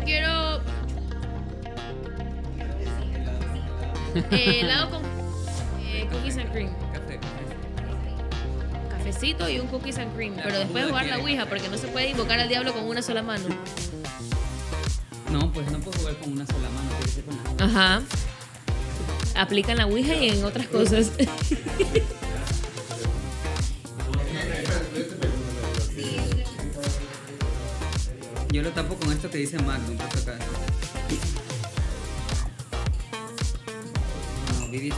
Yo quiero. Eh, helado con eh, cookies and cream. Café. Cafecito y un cookies and cream. Pero después jugar la Ouija porque no se puede invocar al diablo con una sola mano. No, pues no puedo jugar con una sola mano, tiene que con la Ajá. Aplican la Ouija y en otras cosas. tampoco con esto que dice Magnum, por pues, acá. No, pues,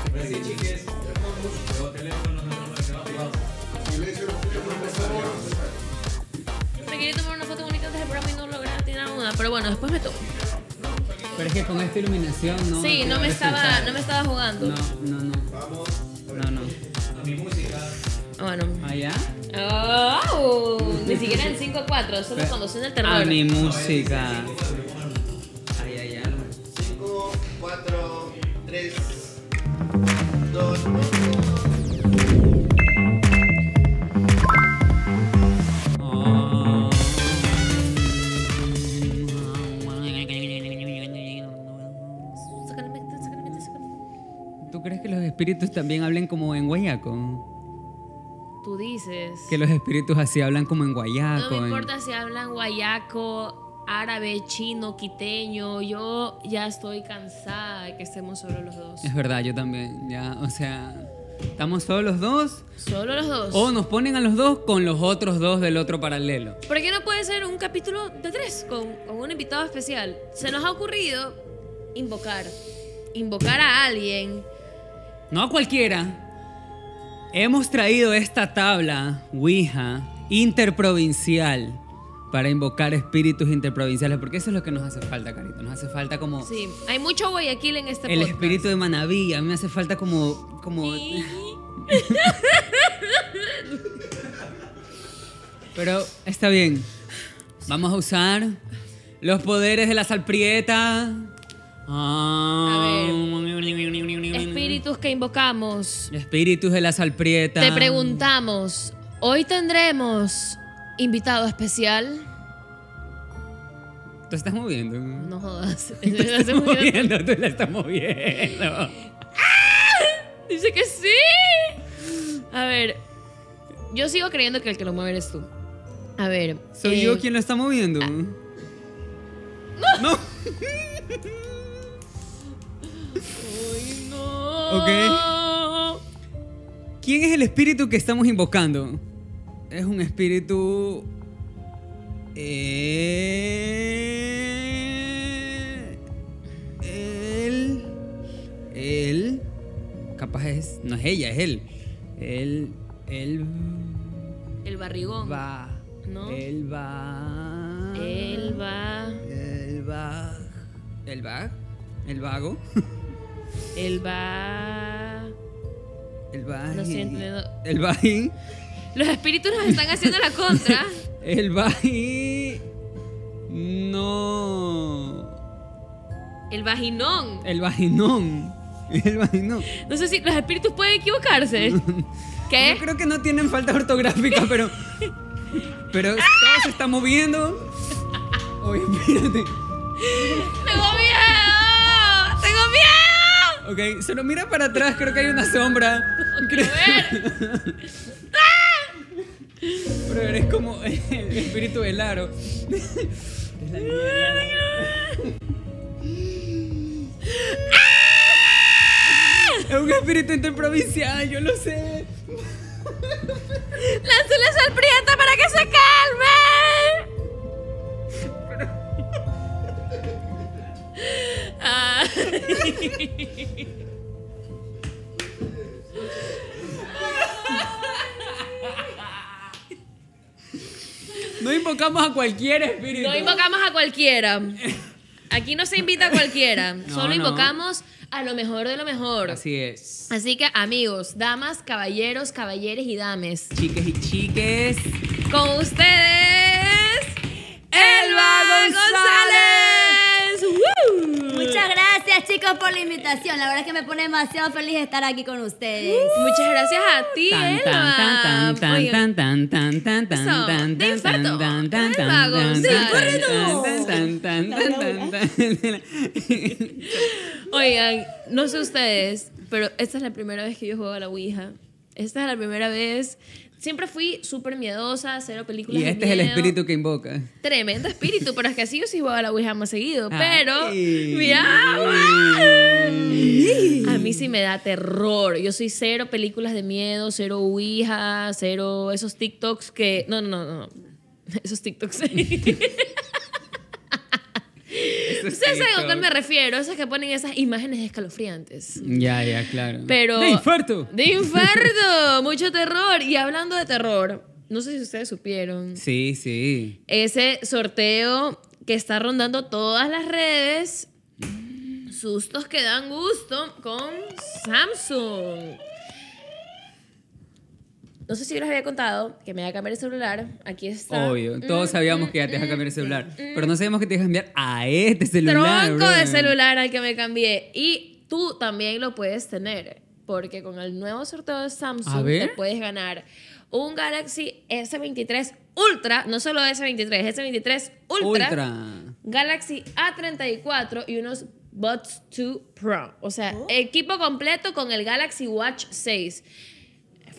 Me quería tomar una foto bonita antes del programa y no logré tirar una, pero bueno, después me tomo. Pero es que con esta iluminación no. Sí, no me estaba, no me estaba jugando. No, no, no. Vamos. No, no. A mi música. Ah, bueno. ¿Allá? Ah, Oh, ni siquiera en 5 4, solo cuando suena el terror. A mi música. Ay, ay, 5, 4, 3, 2, 1. ¿Tú crees que los espíritus también hablen como en Guayaco? Tú dices. Que los espíritus así hablan como en guayaco. No me importa si hablan guayaco, árabe, chino, quiteño. Yo ya estoy cansada de que estemos solo los dos. Es verdad, yo también. Ya, o sea. Estamos solo los dos. Solo los dos. O nos ponen a los dos con los otros dos del otro paralelo. ¿Por qué no puede ser un capítulo de tres con, con un invitado especial? Se nos ha ocurrido invocar. Invocar a alguien. No a cualquiera. Hemos traído esta tabla, Ouija, interprovincial, para invocar espíritus interprovinciales, porque eso es lo que nos hace falta, Carito. Nos hace falta como... Sí, hay mucho Guayaquil en este El espíritu de Manaví, a mí me hace falta como... como... Pero está bien. Vamos a usar los poderes de la salprieta, Ah, Espíritus que invocamos. Espíritus de la salprieta. Te preguntamos, ¿hoy tendremos invitado especial? Tú estás moviendo. No jodas. Tú estás moviendo, tú la estás moviendo. ¡Ah! Dice que sí. A ver, yo sigo creyendo que el que lo mueve eres tú. A ver. ¿Soy yo eh, quien lo está moviendo? Ah. no. ¿Quién es el espíritu que estamos invocando? Es un espíritu... Eh, él... Él... Capaz es... No es ella, es él. Él... Él... El barrigón. Va. ¿No? Él va. Él va. Él va. El va. El vago. el va... El Bajín. Lo siento, El Bajín. Los espíritus nos están haciendo la contra. el Bajín. No. El Bajinón. El Bajinón. El Bajinón. No sé si los espíritus pueden equivocarse. ¿Qué? Yo creo que no tienen falta ortográfica, pero. Pero todo se está moviendo. Oye, espérate. Ok, se lo mira para atrás, creo que hay una sombra. Creo... ver. Pero es como el espíritu del aro. Es un espíritu interprovincial, yo lo sé. Lánzale sorpresa para que se calme. No invocamos a cualquier espíritu. No invocamos a cualquiera. Aquí no se invita a cualquiera. Solo invocamos a lo mejor de lo mejor. Así es. Así que, amigos, damas, caballeros, caballeres y dames. Chiques y chiques. Con ustedes. Elba González. González. Muchas gracias, chicos, por la invitación. La verdad es que me pone demasiado feliz estar aquí con ustedes. Muchas gracias a ti, tan, Oigan, no sé ustedes, pero esta es la primera vez que yo juego a la Ouija. Esta es la primera vez Siempre fui súper miedosa, cero películas. Y este es el espíritu que invoca. Tremendo espíritu, pero es que así yo sí voy a la Ouija más seguido. pero. A mí sí me da terror. Yo soy cero películas de miedo, cero Ouija, cero esos TikToks que. No, no, no, no. Esos TikToks. Ustedes saben a qué me refiero, esos que ponen esas imágenes escalofriantes. Ya, ya, claro. de infierno. De infierno, mucho terror. Y hablando de terror, no sé si ustedes supieron. Sí, sí. Ese sorteo que está rondando todas las redes sustos que dan gusto con Samsung. No sé si yo les había contado que me iba a cambiar el celular. Aquí está. Obvio, todos mm, sabíamos que ya te ibas a mm, cambiar el mm, celular. pero no sabíamos que te ibas a cambiar a este celular. Tronco de celular al que me cambié. Y tú también lo puedes tener. Porque con el nuevo sorteo de Samsung te puedes ganar un Galaxy S23 Ultra, no solo S23, S23 Ultra, Ultra. Galaxy A34 y unos Buds 2 Pro. O sea, oh. equipo completo con el Galaxy Watch 6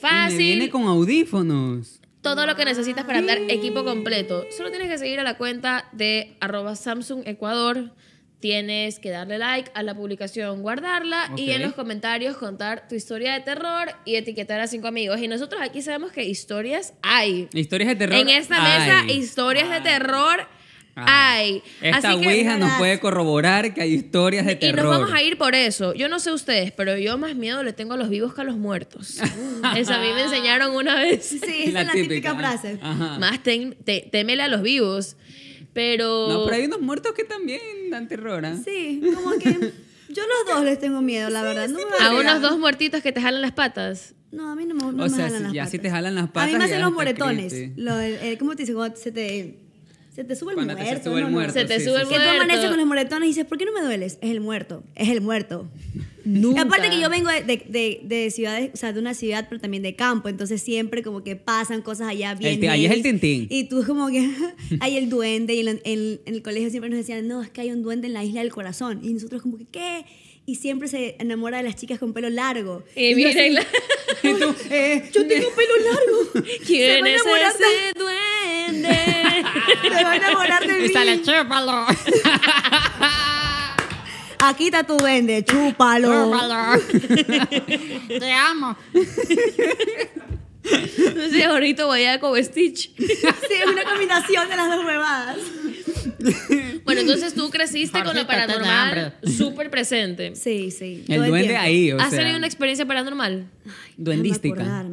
fácil. viene con audífonos. Todo lo que necesitas para andar equipo completo. Solo tienes que seguir a la cuenta de arroba Samsung Ecuador. Tienes que darle like a la publicación, guardarla y en los comentarios contar tu historia de terror y etiquetar a cinco amigos. Y nosotros aquí sabemos que historias hay. Historias de terror. En esta mesa, historias de terror Ay, esta Ouija nos puede corroborar que hay historias de terror. Y nos vamos a ir por eso. Yo no sé ustedes, pero yo más miedo le tengo a los vivos que a los muertos. Esa a mí me enseñaron una vez. Sí, esa es la típica, frase. Más teme temele a los vivos. Pero. No, pero hay unos muertos que también dan terror. ¿ah? Sí, como que. Yo los dos les tengo miedo, la verdad. a unos dos muertitos que te jalan las patas. No, a mí no, no o me sea, jalan si, las ya patas. te jalan las patas. A mí me hacen los moretones. Lo, eh, ¿Cómo te dice? Cuando se te se te sube el muerto. Se te sube el muerto. Que tú amaneces con los moretones y dices, ¿por qué no me dueles? Es el muerto. Es el muerto. Nunca. Aparte que yo vengo de, ciudades, o sea, de una ciudad, pero también de campo. Entonces siempre como que pasan cosas allá bien. ahí es el tintín. Y tú como que hay el duende. Y en, en, el colegio siempre nos decían, no, es que hay un duende en la isla del corazón. Y nosotros como que, ¿qué? y siempre se enamora de las chicas con pelo largo. Eh, eh yo tengo pelo largo. ¿Quién a es ese de... duende? se va a enamorar de mí. chúpalo. Aquí está tu duende, chúpalo. Chúpalo. Te amo. Entonces ahorita voy a como Stitch. Sí, es una combinación de las dos huevadas. Bueno, entonces tú creciste con lo paranormal súper presente. Sí, sí. El duende ahí, o ¿Has una experiencia paranormal? Ay, Duendística.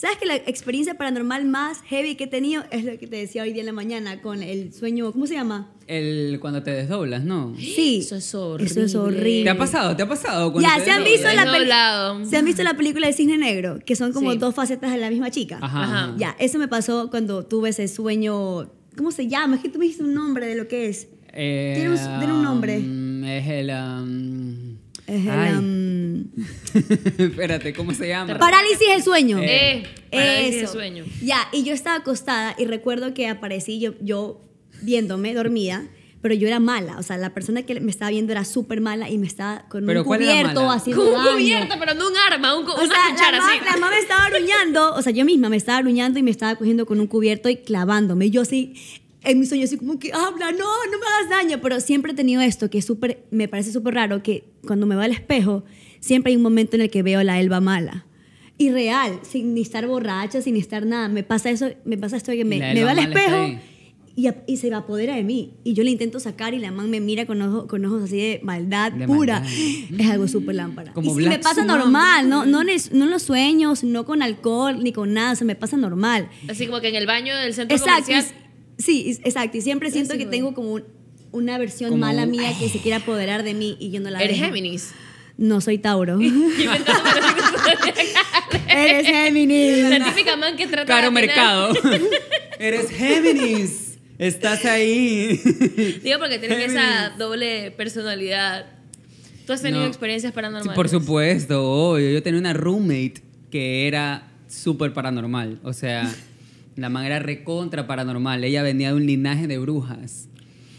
¿Sabes que la experiencia paranormal más heavy que he tenido es lo que te decía hoy día en la mañana con el sueño, ¿cómo se llama? El cuando te desdoblas, ¿no? Sí. Eso es horrible. ¿Te ha pasado? ¿Te ha pasado? Ya, se han, visto la se han visto la película de Cisne Negro, que son como dos facetas de la misma chica. Ajá, Ya, eso me pasó cuando tuve ese sueño, ¿cómo se llama? Es que tú me dijiste un nombre de lo que es. Eh, tiene, un, nombre. Um, es el... Um, Espérate, ¿cómo se llama? parálisis del sueño. Eh, eh parálisis sueño. Ya, y yo estaba acostada y recuerdo que aparecí yo, viéndome dormida, pero yo era mala. O sea, la persona que me estaba viendo era súper mala y me estaba con un cubierto Con un cubierto, pero no un arma, un, una cuchara la, mamá, la me estaba aruñando, o sea, yo misma me estaba aruñando y me estaba cogiendo con un cubierto y clavándome. Y yo así, en mis sueños, así como que habla, no, no me hagas daño. Pero siempre he tenido esto que es súper, me parece súper raro que cuando me va al espejo, siempre hay un momento en el que veo a la Elba mala. Y real, sin estar borracha, sin estar nada. Me pasa eso, me pasa esto que me, me va al espejo y, y, se apodera de mí. Y yo le intento sacar y la mamá me mira con, con ojos así de maldad pura. Es algo súper lámpara. Como y me pasa normal, no, no, no los sueños, no con alcohol, ni con nada, se me pasa normal. Así como que en el baño del centro Exacto. Sí, exacto. Y siempre siento que tengo como una versión mala mía que se quiere apoderar de mí y yo no la ¿Eres Géminis? No, soy Tauro. Eres Géminis. La típica man que trata Caro Mercado. Eres Géminis. Estás ahí. Digo porque tienes esa doble personalidad. ¿Tú has tenido experiencias paranormales? por supuesto, Yo tenía una roommate que era súper paranormal. O sea, la man era recontra paranormal. Ella venía de un linaje de brujas.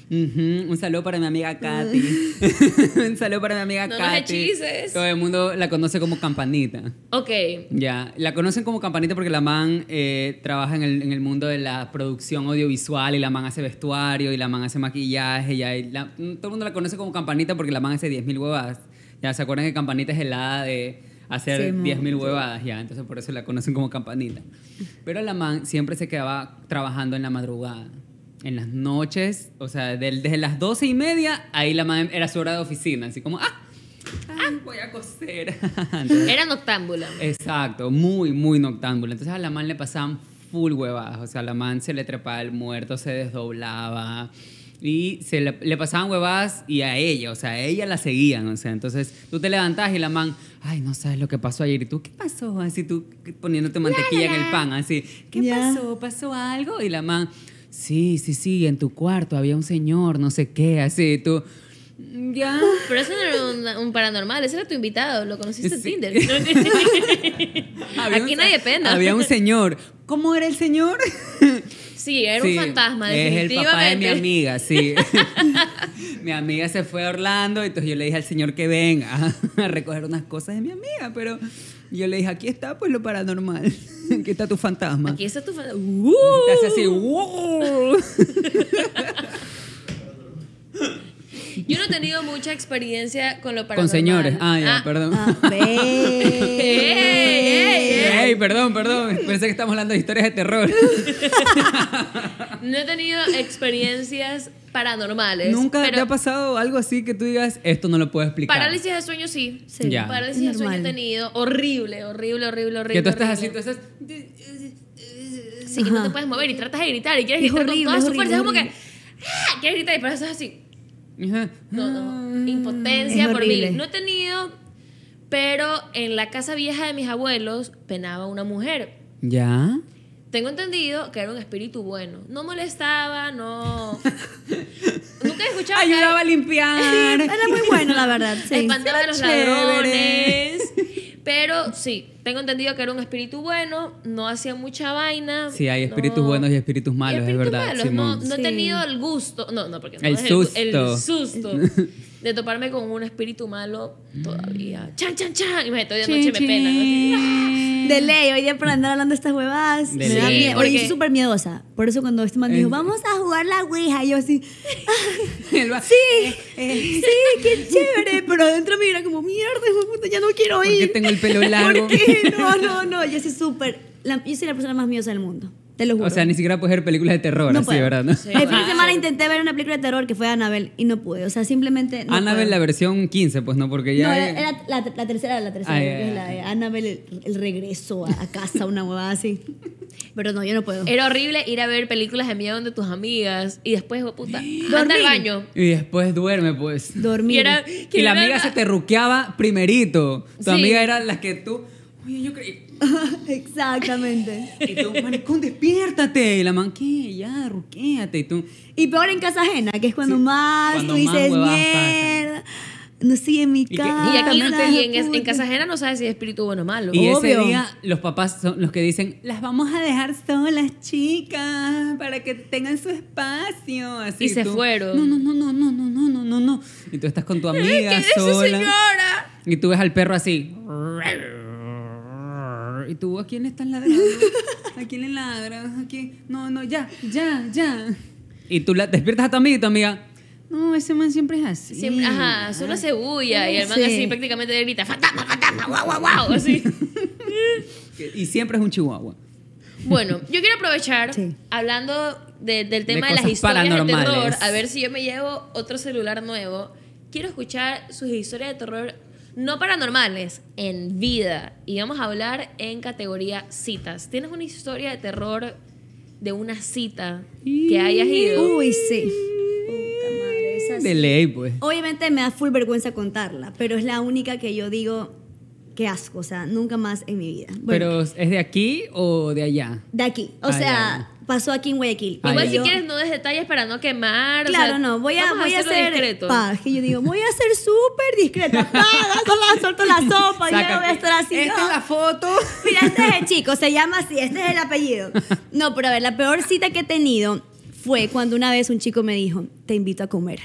Un saludo para mi amiga Katy. un saludo para mi amiga no Katy. hechices. Todo el mundo la conoce como Campanita. Ok. Ya, la conocen como Campanita porque la man eh, trabaja en el, mundo de la producción audiovisual y la man hace vestuario y la man hace maquillaje. Ya, mm, todo el mundo la conoce como Campanita porque la man hace 10.000 huevas. Ya, ¿se acuerdan que Campanita es helada de hacer 10.000 huevadas ya, entonces por eso la conocen como campanita. Pero la man siempre se quedaba trabajando en la madrugada, en las noches, o sea, desde las doce y media, ahí la man era su hora de oficina, así como, ah, ah voy a coser. era noctámbula. Exacto, muy, muy noctámbula. Entonces a la man le pasaban full huevadas, o sea, a la man se le trepaba el muerto, se desdoblaba y se le, pasaban huevadas y a ella, o sea, a ella la seguían, o sea, entonces tú te levantabas y la man, ay, no sabes lo que pasó ayer, y tú, ¿qué pasó? Así tú poniéndote mantequilla en el pan, así, ¿qué pasó? ¿Pasó algo? Y la man, sí, sí, sí, en tu cuarto había un señor, no sé qué, así, tú... Ya. Ah". Pero eso no era un, paranormal, ese era tu invitado, lo conociste en Tinder. Aquí nadie pena. Había un señor. ¿Cómo era el señor? Sí, era un fantasma, definitivamente. Es el papá de mi amiga, sí. mi amiga se fue a Orlando, entonces yo le dije al señor que venga a recoger unas cosas de mi amiga, pero yo le dije, aquí está pues lo paranormal, aquí está tu fantasma. Aquí está tu fantasma. así, ¡Uh! ¡uh! Yo no he tenido mucha experiencia con lo paranormal. Con señores. Ah, ya, ah. perdón. Ah, ¡Ey, perdón, perdón! Pensé que estamos hablando de historias de terror. no he tenido experiencias paranormales. ¿Nunca te ha pasado algo así que tú digas, esto no lo puedo explicar? Parálisis de sueño sí. sí. Parálisis de sueño he tenido. Horrible, horrible, horrible, horrible. Que tú estás así, tú estás... Sí, que no te puedes mover y tratas de gritar y quieres gritar con toda su fuerza Es como que... ¡ah! Quieres gritar y pero así no. Mm. Impotencia por mí No he tenido, pero en la casa vieja de mis abuelos penaba una mujer. Ya. Tengo entendido que era un espíritu bueno. No molestaba, no. Nunca escuchaba. Ayudaba a limpiar. era muy bueno, la verdad. Sí. Espantaba a los ladrones. Pero sí, tengo entendido que era un espíritu bueno, no hacía mucha vaina. Sí, hay espíritus buenos y espíritus malos, es verdad. no, he tenido el gusto, no, no, porque no el, susto. el susto. de toparme con un espíritu malo todavía. Mm. Chan, chan, chan. Y me estoy dando noche me pena. ¡Ah! De ley, hoy día para andar hablando de estas huevas me da miedo. Porque... Yo soy súper miedosa. Por eso cuando este man dijo, vamos a jugar la ouija, yo así. sí, eh, eh. sí, qué chévere. Pero adentro me era como, mierda, ya no quiero ir. Porque tengo el pelo largo. No, no, no. Yo soy súper. Yo soy la persona más miedosa del mundo. O sea, ni siquiera puedes ver películas de terror, así, ¿verdad? el fin de semana intenté ver una película de terror que fue Annabelle y no pude. O sea, simplemente. No Annabelle, la versión 15, pues no, porque ya. No, era, la, la, tercera, la tercera. Annabelle, el, regreso a, casa, una huevada así. Pero no, yo no puedo. Era horrible ir a ver películas de miedo de tus amigas y después, oh, puta, anda al baño. Y después duerme, pues. Dormir. Y, la amiga se te ruqueaba primerito. Tu amiga era la que tú. Oye, yo creí. Exactamente. Y tú, maricón, despiértate. la manqué, Ya, ruquéate. Y tú. Y peor en casa ajena, que es cuando más tú dices, mierda. No estoy en mi casa. Y, aquí en, casa ajena no sabes si es espíritu bueno o malo. Y ese día los papás son los que dicen, las vamos a dejar solas, chicas, para que tengan su espacio. Así, y se fueron. No, no, no, no, no, no, no, no, no. Y tú estás con tu amiga sola. señora? Y tú ves al perro así. ¿Y tú a quién estás ladrando? ¿A quién le ladras? ¿A quién? No, no, ya, ya, ya. Y tú despiertas a tu amiga y tu amiga. No, ese man siempre es así. Siempre, ajá, solo ah, se bulla y el man así prácticamente le grita, fantasma, fantasma, guau, guau, guau, así. y siempre es un chihuahua. Bueno, yo quiero aprovechar, hablando del tema de las historias de terror, a ver si yo me llevo otro celular nuevo. Quiero escuchar sus historias de terror no paranormales, en vida. Y vamos a hablar en categoría citas. ¿Tienes una historia de terror de una cita que hayas ido? Uy, sí. Puta madre, De ley, pues. Obviamente me da full vergüenza contarla, pero es la única que yo digo, que asco, o sea, nunca más en mi vida. ¿Pero es de aquí o de allá? De aquí, o ah, sea, pasó aquí en Guayaquil. Igual si quieres no des detalles para no quemar. Claro, no, voy a, voy a ser pa, yo digo, voy a ser súper discreta. Solo suelto la sopa, yo no voy a estar así. Esta es la foto. Mira, este es el chico, se llama así, este es el apellido. No, pero a ver, la peor cita que he tenido fue cuando una vez un chico me dijo, te invito a comer.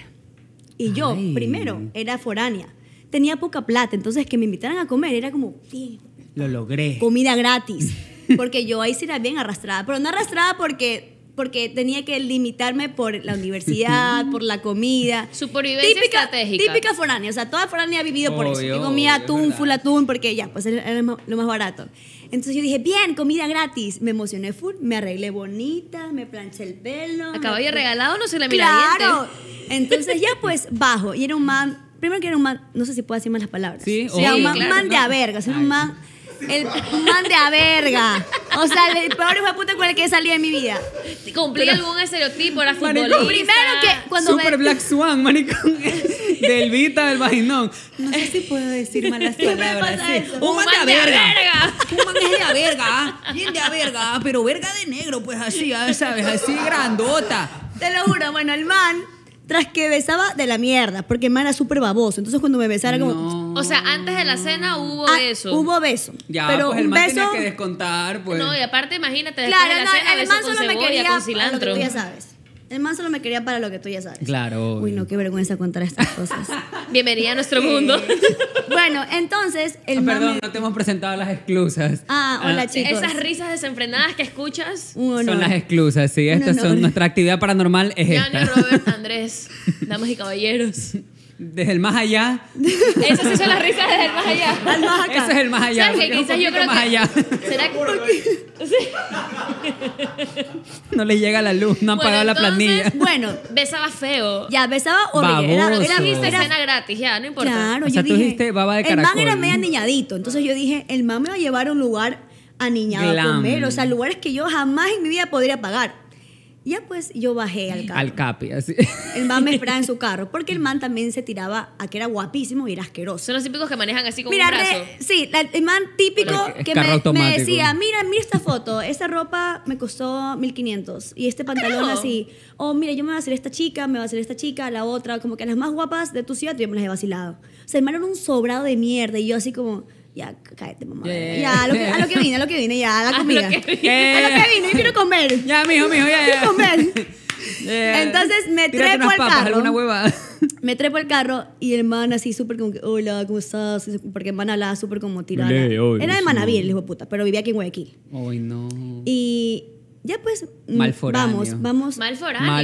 Y yo, primero, era foránea. Tenía poca plata, entonces que me invitaran a comer era como, sí, lo logré. Comida gratis porque yo ahí sí era bien arrastrada, pero no arrastrada porque porque tenía que limitarme por la universidad, por la comida. Supervivencia típica, estratégica. Típica foránea. O sea, toda foránea ha vivido por eso. Yo comía atún, full atún, porque ya, pues era lo más barato. Entonces yo dije, bien, comida gratis. Me emocioné full, me arreglé bonita, me planché el pelo. Acababa ya regalado no se le mira Claro. Entonces ya pues bajo. Y era un man, primero que era un man, no sé si puedo decir más las palabras. Sí, o sea, un man, de a verga. era un man El man de a verga. O sea, el peor hijo de puta con el que salí en mi vida. Cumplí algún estereotipo, era futbolista. Primero que cuando Super Black Swan, maricón. Del Vita, del vaginón. No sé si puedo decir malas palabras. Sí. Un, un de a verga. verga. Un de a verga. Bien de a verga, pero verga de negro, pues así, ah, ¿sabes? Así grandota. Te lo juro, bueno, el man tras que besaba de la mierda, porque el man era súper baboso. Entonces cuando me besara como o sea, antes de la cena hubo ah, beso. Hubo beso. Ya, pero pues el beso... tenía que descontar, pues. No, y aparte, imagínate, después claro, de la cena, el beso man solo me quería Para lo que tú ya sabes. El man solo me quería para lo que tú ya sabes. Claro. Uy, no, qué vergüenza contar estas cosas. Bienvenida a nuestro mundo. bueno, entonces el ah, Perdón, no te hemos presentado las exclusas. Ah, ah hola chicos. Esas risas desenfrenadas que escuchas son las exclusas, sí. Estas son nuestra actividad paranormal es esta. Robert, Andrés, damas y caballeros. Desde el más allá. eso se son la risa desde el más allá. Eso es el más allá. es Quizás yo creo que... ¿Será que...? ¿eh? no le llega la luz, no han pagado la planilla. Bueno, besaba feo. Ya, besaba horrible. Era, una era, escena gratis, ya, no importa. Claro, o sea, yo tú dije, dijiste baba de caracol. El man era medio aniñadito. Entonces yo dije, el man me va a llevar a un lugar aniñado a comer. O sea, lugares que yo jamás en mi vida podría pagar. Ya pues yo bajé al capi. Al capi, así. El man me esperaba en su carro, porque el man también se tiraba a que era guapísimo y era asqueroso. Son los típicos que manejan así con mira, un brazo. sí, el man típico que me, decía, mira, mira esta foto, Esa ropa me costó 1500 y este pantalón así, oh, mira, yo me voy a hacer esta chica, me voy a hacer esta chica, la otra, como que las más guapas de tu ciudad yo me las he vacilado. O sea, el man era un sobrado de mierda y yo así como ya, cállate, mamá. Ya, lo que, a lo que vine, a lo que vine, ya, a la comida. a lo que vine, a lo que vine yo quiero comer. Ya, mijo, mijo, ya, ya. Quiero comer. Entonces me trepo al papas, carro. Hueva. Me trepo al carro y el man así súper como que, hola, ¿cómo estás? Porque el man hablaba súper como tirada. Era de Manaví, el hijo de puta, pero vivía aquí en Guayaquil. Ay, no. Y ya pues mm, foráneo. vamos, vamos. Mal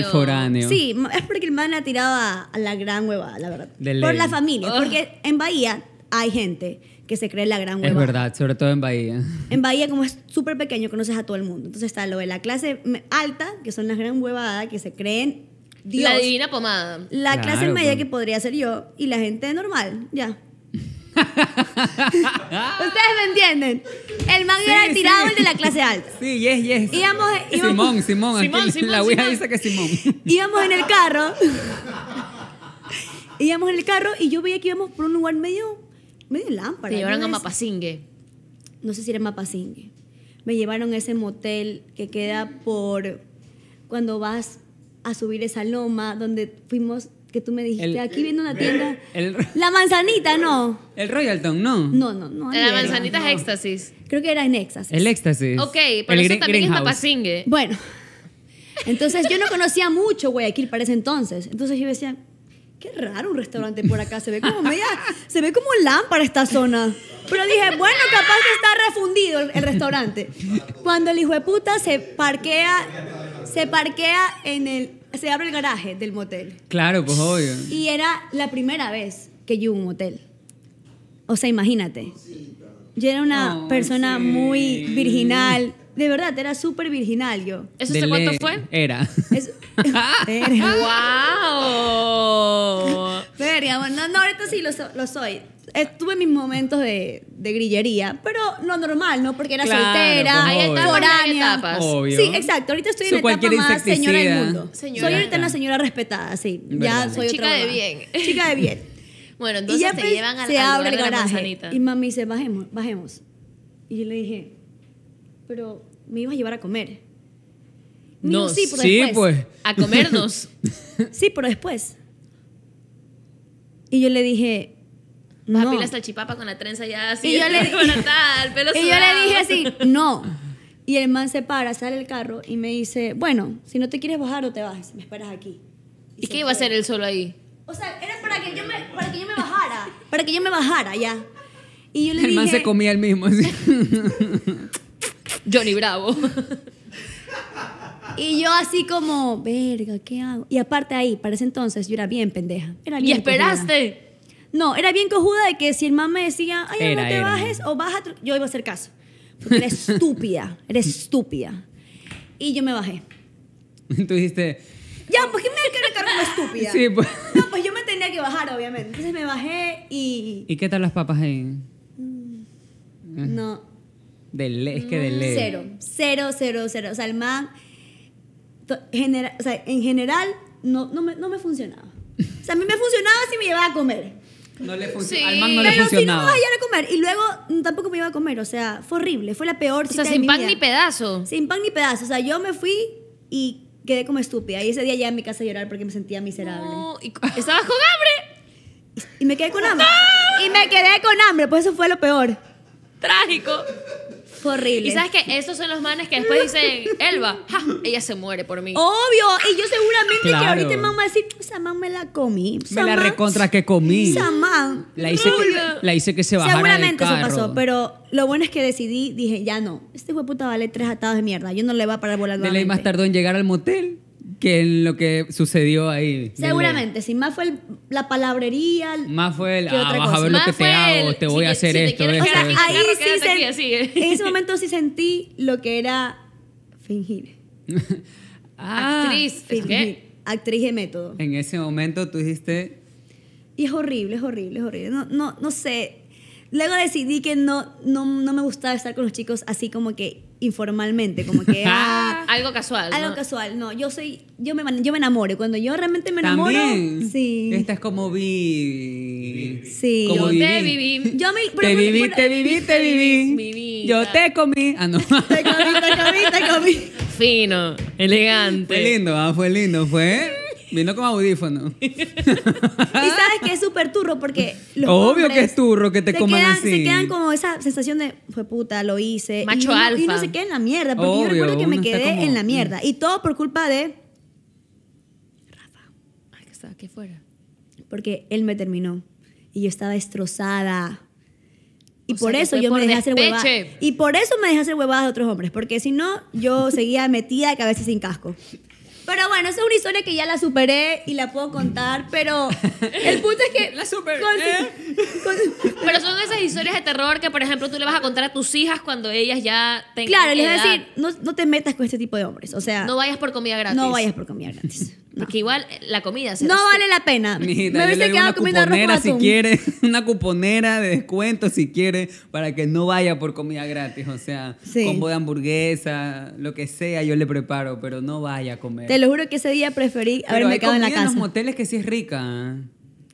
foráneo. Sí, es porque el man ha tirado a, la gran hueva, la verdad. por la familia, ah. porque en Bahía hay gente que se cree la gran hueva. Es verdad, sobre todo en Bahía. En Bahía, como es súper pequeño, conoces a todo el mundo. Entonces está lo de la clase alta, que son las gran huevadas que se creen Dios. La divina pomada. La clase media que podría ser yo y la gente normal, ya. Ustedes me entienden. El man era tirado, el de la clase alta. Sí, yes, yes. Íbamos, íbamos, Simón, Simón, La Ouija dice que Simón. Íbamos en el carro. íbamos en el carro y yo veía que íbamos por un lugar medio medio lámpara. Te llevaron a Mapasingue. No sé si era Mapasingue. Me llevaron a ese motel que queda por cuando vas a subir esa loma donde fuimos que tú me dijiste, aquí viene una tienda. la manzanita, no. El Royalton, no. No, no, no. La manzanita es éxtasis. Creo que era en éxtasis. El éxtasis. Ok, pero eso también es Mapasingue. Bueno. Entonces yo no conocía mucho Guayaquil para ese entonces. Entonces yo decía, qué raro un restaurante por acá, se ve como media, se ve como lámpara esta zona. Pero dije, bueno, capaz está refundido el, restaurante. Cuando el hijo de puta se parquea, se parquea en el, se abre el garaje del motel. Claro, pues obvio. Y era la primera vez que yo un motel. O sea, imagínate. Yo era una oh, persona muy virginal. De verdad, era súper virginal yo. ¿Eso cuánto fue? Era. ¡Wow! Feria, bueno, no, ahorita sí lo, soy. Estuve eh, en mis momentos de, de, grillería, pero no normal, ¿no? Porque era soltera, pues, foránea. Etapas. Obvio. Sí, exacto. Ahorita estoy en la etapa más señora del mundo. soy ahorita una señora respetada, sí. Ya soy Chica de bien. Chica de bien. bueno, entonces te llevan a la, el de y mami dice, bajemos, bajemos. Y yo le dije, pero me ibas a llevar a comer. No, sí, sí, pues. A comernos. sí, pero después. Y yo le dije. No. la chipapa con la trenza ya así. Y yo le, tal, pelo y yo le dije así, no. Y el man se para, sale el carro y me dice, bueno, si no te quieres bajar, o te bajes, me esperas aquí. ¿Y, qué iba a hacer él solo ahí? O sea, era para que yo me, para que yo me bajara, para que yo me bajara ya. Y yo le dije... El man se comía el mismo. Johnny Bravo. Y yo así como, verga, ¿qué hago? Y aparte ahí, para ese entonces, yo era bien pendeja. Era ¿Y esperaste? No, era bien cojuda de que si el mamá me decía, ay, no te bajes o baja, yo iba a hacer caso. Porque era estúpida, era estúpida. Y yo me bajé. Tú dijiste... Ya, pues, ¿qué me que cargar como estúpida? Sí, pues. No, pues yo me tenía que bajar, obviamente. Entonces me bajé y... ¿Y qué tal las papas ahí? Mm, eh. no. De le es que de mm, ley. Cero, cero, cero, cero. O sea, el man en general no, no, me, funcionaba. O sea, a mí me funcionaba si me llevaba a comer. No le funcionaba. Al man no le funcionaba. Si no, a comer. Y luego mm, tampoco me iba a comer. O sea, fue horrible. Fue la peor O sea, sin pan ni pedazo. Sin pan ni pedazo. O sea, yo me fui y quedé como estúpida. Y ese día ya en mi casa a llorar porque me sentía miserable. No, y estabas con hambre. Y me quedé con hambre. Y me quedé con hambre. Pues eso fue lo peor. Trágico horrible. Y sabes que esos son los manes que después dicen, Elba, ella se muere por mí. Obvio, y yo seguramente que ahorita mamá va a decir, me la comí. me la recontra que comí. La hice que, la hice que se bajara Seguramente del carro. eso pasó, pero lo bueno es que decidí, dije, ya no, este puta vale tres atados de mierda, yo no le voy a parar volando. De más tardó en llegar al motel que en lo que sucedió ahí. Seguramente, si más fue la palabrería. Más fue el, ah, vas a ver lo que te hago, te voy a hacer esto, ahí sí En ese momento sí sentí lo que era fingir. Ah. Actriz, Actriz de método. En ese momento tú dijiste, Y es horrible, es horrible, es horrible. No, no, no sé. Luego decidí que no, no, no me gustaba estar con los chicos así como que informalmente, como que ah, algo casual. Algo casual, no, yo soy yo me yo me enamoro, cuando yo realmente me enamoro, ¿También? sí. Esta es como vi Sí, como yo viví. te viví. Yo te viví, te viví, te viví. yo te comí. Ah, no. te comí, te comí, te comí. Fino, elegante. Fue lindo, ah, fue lindo, fue Vino con audífono. y sabes que es súper turro porque Obvio que es turro que te coman así. Se quedan como esa sensación de, fue puta, lo hice. Macho y no, Y no se queda en la mierda, porque yo recuerdo que me quedé en la mm. mierda. Y todo por culpa de... Rafa. Ay, que estaba aquí fuera. Porque él me terminó. Y yo estaba destrozada. Y por eso yo me dejé hacer huevadas. Y por eso me dejé hacer huevadas de otros hombres, porque si no, yo seguía metida de cabeza sin casco. Pero bueno, esa es una historia que ya la superé y la puedo contar, pero el punto es que... La superé. pero son esas historias de terror que, por ejemplo, tú le vas a contar a tus hijas cuando ellas ya tengan Claro, les voy a decir, no, no, te metas con este tipo de hombres, o sea... No vayas por comida gratis. No vayas por comida gratis. Porque igual eh, la comida se No vale la pena. me hubiese quedado si quiere, una cuponera de descuento si quiere, para que no vaya por comida gratis. O sea, combo de hamburguesa, lo que sea, yo le preparo, pero no vaya a comer. Te lo juro que ese día preferí haberme quedado en la casa. en los moteles que sí es rica.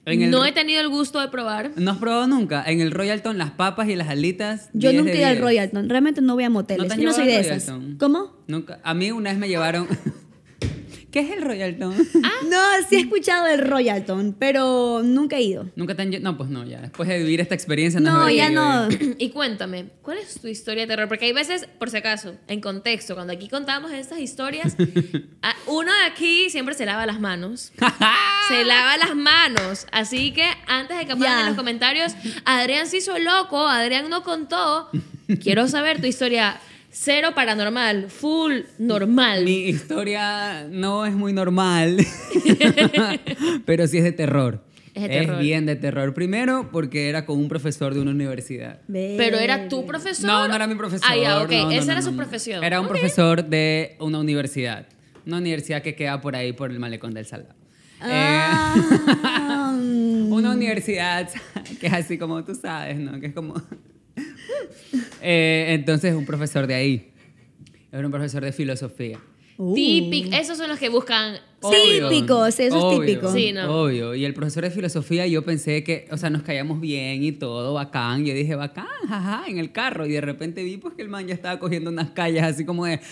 ¿eh? no he tenido el gusto de probar. ¿No has probado nunca? En el Royalton, las papas y las alitas. Yo nunca he ido al Royalton. Realmente no voy a moteles. ¿No, no soy de esas. ¿Cómo? Nunca. A mí una vez me llevaron. ¿Qué es el Royalton? Ah. No, sí he escuchado el Royalton, pero nunca he ido. Nunca te han... No, pues no, ya. Después de vivir esta experiencia... No, no ya no. Y cuéntame, ¿cuál es tu historia de terror? Porque hay veces, por si acaso, en contexto, cuando aquí contamos estas historias, uno de aquí siempre se lava las manos. se lava las manos. Así que antes de que pongan en los comentarios, Adrián se hizo loco, Adrián no contó. Quiero saber tu historia Cero paranormal, full normal. Mi historia no es muy normal, pero sí es de terror. Es, de terror. es bien de terror. Primero, porque era con un profesor de una universidad. Pero era tu profesor. No, no era mi profesor. Ah, ya, ok. Esa era su profesión. Era un profesor de una universidad. Una universidad que queda por ahí, por el malecón del Salado. Ah. Eh, una universidad que es así como tú sabes, ¿no? Que es como eh, entonces, un profesor de ahí. Era un profesor de filosofía. Uh. Típico. Esos son los que buscan. típicos, esos obvio, típico Obvio. Y el profesor de filosofía, yo pensé que, o sea, nos caíamos bien y todo, bacán. Yo dije, bacán, jaja, en el carro. Y de repente vi pues que el man ya estaba cogiendo unas calles así como de.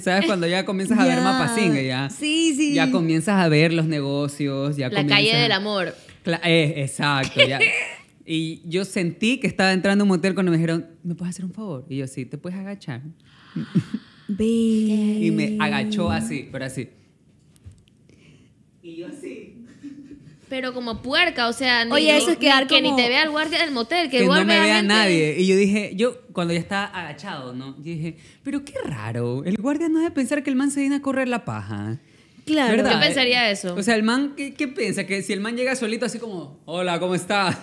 ¿Sabes? Cuando ya comienzas a ver Mapasinga, ya. Sí, sí. Ya comienzas a ver los negocios. Ya La calle del amor. Eh, exacto, ya. Y yo sentí que estaba entrando a un motel cuando me dijeron, ¿me puedes hacer un favor? Y yo, sí, ¿te puedes agachar? y me agachó así, pero así. Y yo así. Pero como puerca, o sea, no Oye, eso es quedar que ni te vea el guardia del motel, que, que no me vea nadie. Y yo dije, yo cuando ya estaba agachado, ¿no? Yo dije, pero qué raro, el guardia no debe pensar que el man se viene a correr la paja. Claro. ¿Qué Yo pensaría eso. O sea, el man, ¿qué, qué piensa? Que si el man llega solito así como, hola, ¿cómo está?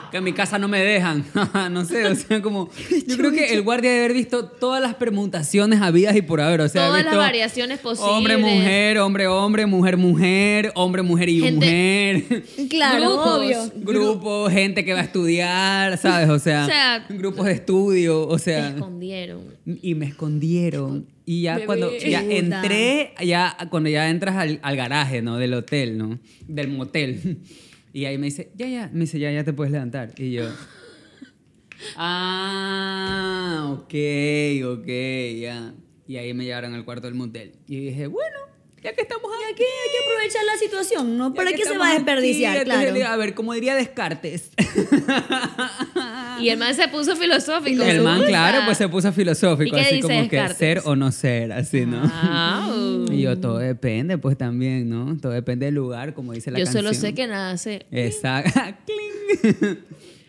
que en mi casa no me dejan. no sé, o sea, como. Yo creo que el guardia debe haber visto todas las permutaciones habidas y por haber. O sea, todas las variaciones posibles. Hombre, mujer, hombre, hombre, mujer, mujer, hombre, mujer y mujer. Claro, obvio. Grupos, gente que va a estudiar, ¿sabes? O sea, o sea grupos de estudio, o sea. Me escondieron. Y me escondieron. Y ya cuando ya entré, ya cuando ya entras al, al garaje, ¿no? Del hotel, ¿no? Del motel. Y ahí me dice, ya, ya, me dice, ya, ya te puedes levantar. Y yo, ah, ok, ok, ya. Y ahí me llevaron al cuarto del motel. Y dije, bueno, ya que estamos aquí. Ya hay que aprovechar la situación, ¿no? ¿Para qué se va a desperdiciar? claro. a ver, como diría Descartes. y el man se puso filosófico. El man, claro, pues se puso filosófico, así como que ser o no ser, así, ¿no? Y yo, todo depende, pues también, ¿no? Todo depende del lugar, como dice la canción. Yo solo sé que nada sé. Exacto.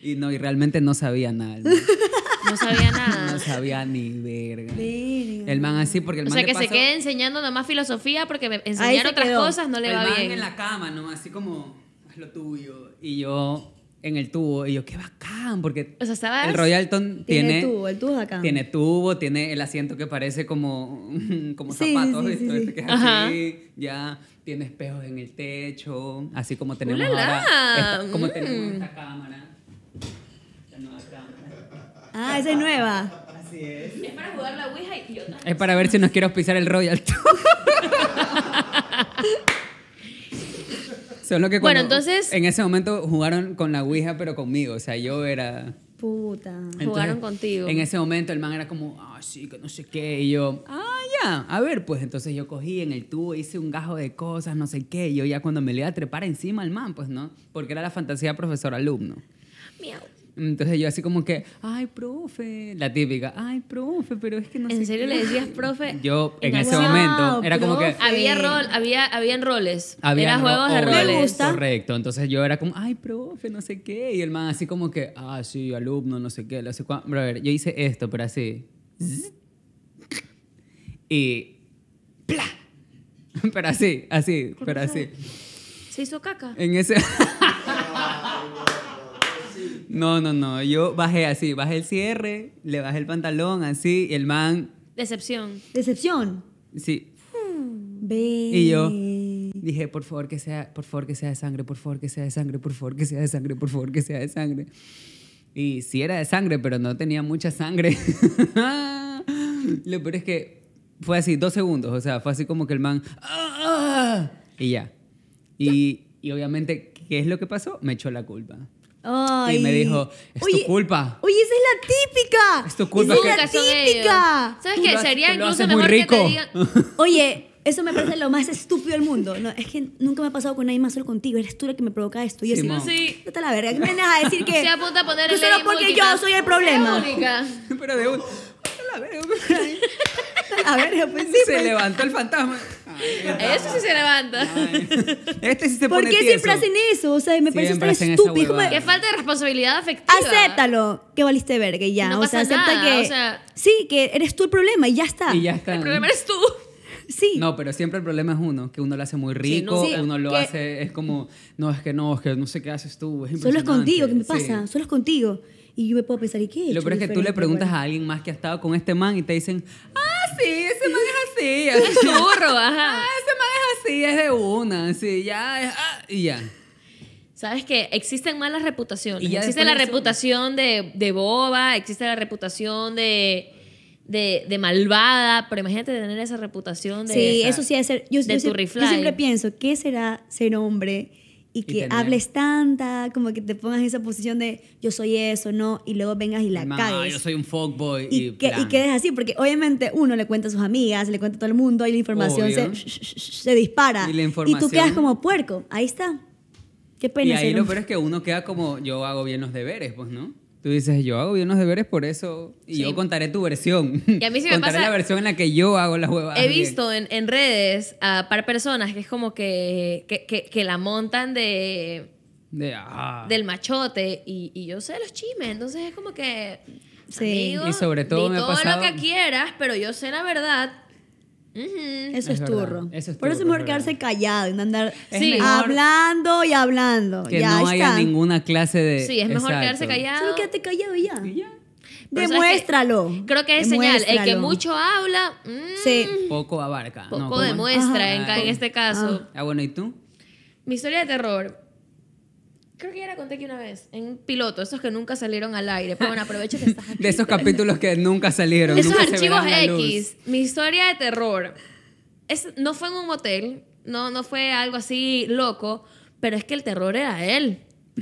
Y no, y realmente no sabía nada. ¿no? sabía nada. No sabía ni verga. El man así, porque el man. O sea, que se quede enseñando nomás filosofía porque enseñar otras cosas no le el va man en la cama, nomás así como, haz lo tuyo. Y yo en el tubo. Y yo, qué bacán, porque o sea, el Royalton tiene, tiene tubo, el tubo acá. Tiene tubo, tiene el asiento que parece como, como zapatos, este que es así, ya tiene espejos en el techo, así como tenemos ahora, como tenemos esta cámara. Ah, esa es nueva. Así es. Es para jugar la Ouija y también. Es para ver si nos quiero pisar el Royal Solo que bueno, entonces. En ese momento jugaron con la Ouija, pero conmigo. O sea, yo era. Puta. jugaron contigo. En ese momento el man era como, ah, sí, que no sé qué. Y yo, ah, ya. A ver, pues entonces yo cogí en el tubo, hice un gajo de cosas, no sé qué. Y yo ya cuando me le iba a trepar encima al man, pues no. Porque era la fantasía profesor-alumno. Miau. Entonces yo así como que, ay, profe, la típica, ay, profe, pero es que no ¿En sé. ¿En serio le decías profe? Yo en, ese momento era como que... Había rol, había, habían roles, había juegos de roles. gusta. Correcto, entonces yo era como, ay, profe, no sé qué. Y el man así como que, ah, sí, alumno, no sé qué, no sé a ver yo hice esto, pero así. Y... ¡Pla! Pero así, así, pero así. ¿Se hizo caca? En ese... No, no, no. Yo bajé así, bajé el cierre, le bajé el pantalón, así, y el man. Decepción. Decepción. Sí. Hmm, y yo dije, por favor que sea, por favor que sea de sangre, por favor que sea de sangre, por favor que sea de sangre, por favor que sea de sangre. Y sí era de sangre, pero no tenía mucha sangre. Lo peor es que fue así, dos segundos, o sea, fue así como que el man... Ah, ah", y ya. Y, y obviamente, ¿qué es lo que pasó? Me echó la culpa. Y me dijo, es tu culpa. Oye, esa es la típica. Es tu culpa. es la típica. ¿Sabes qué? Sería incluso mejor que te digan... Oye, eso me parece lo más estúpido del mundo. No, es que nunca me ha pasado con nadie más, solo contigo. Eres tú la que me provoca esto. Yo sí, no, sí. No te la verga. ¿Qué me vienes a decir que... Se apunta a poner solo porque yo soy el problema. Pero de un... A ver, pues sí, Se levantó el fantasma eso sí se levanta. Este sí se ¿Por qué siempre hacen eso? O sea, me parece tan estúpido. Qué falta de responsabilidad afectiva. Acéptalo, que valiste verga y ya. o sea, acepta que. sí, que eres tú el problema y ya está. Y ya está. El problema eres tú. Sí. No, pero siempre el problema es uno, que uno lo hace muy rico, uno lo hace, es como, no, es que no, es que no sé qué haces tú. solo es contigo, ¿qué me pasa? Solo es contigo. Y yo me puedo pensar, ¿y qué? He Lo peor es que tú le preguntas a alguien más que ha estado con este man y te dicen, ah, sí, ese man es así, es churro, ajá. Ah, ese man es así, es de una, sí, ya, ah, y ya. ¿Sabes qué? Existen malas reputaciones. existe la reputación de, de, boba, existe la reputación de, de, malvada, pero imagínate tener esa reputación de. Sí, eso sí, es ser. Yo, siempre, yo siempre pienso, ¿qué será ser hombre? y que hables tanta, como que te pongas en esa posición de yo soy eso, no, y luego vengas y la cagas. yo soy un fuckboy. Y, y, quedes así, porque obviamente uno le cuenta a sus amigas, le cuenta a todo el mundo y la información se, dispara. Y, tú quedas como puerco, ahí está. Qué pena. Y ahí lo peor es que uno queda como yo hago bien los deberes, pues, ¿no? Tú dices, yo hago bien los deberes por eso y yo contaré tu versión. Y a mí sí me contaré la versión en la que yo hago las huevadas. He visto en, redes para personas que es como que, la montan de... Ah. Del machote y, yo sé los chimes. entonces es como que... Sí. y sobre todo me ha todo lo que quieras, pero yo sé la verdad eso es, turro. Por eso es mejor quedarse callado y no andar hablando y hablando. Que no haya ninguna clase de. Sí, es mejor quedarse callado. quédate callado ya. Demuéstralo. creo que es señal. El que mucho habla, mm, poco abarca. Poco demuestra en, este caso. ah, bueno, ¿y tú? Mi historia de terror creo que ya la conté aquí una vez, en piloto, esos que nunca salieron al aire. Pero bueno, aprovecho que estás aquí. De esos capítulos que nunca salieron. esos archivos X, mi historia de terror. Es, no fue en un motel, no, no fue algo así loco, pero es que el terror era él.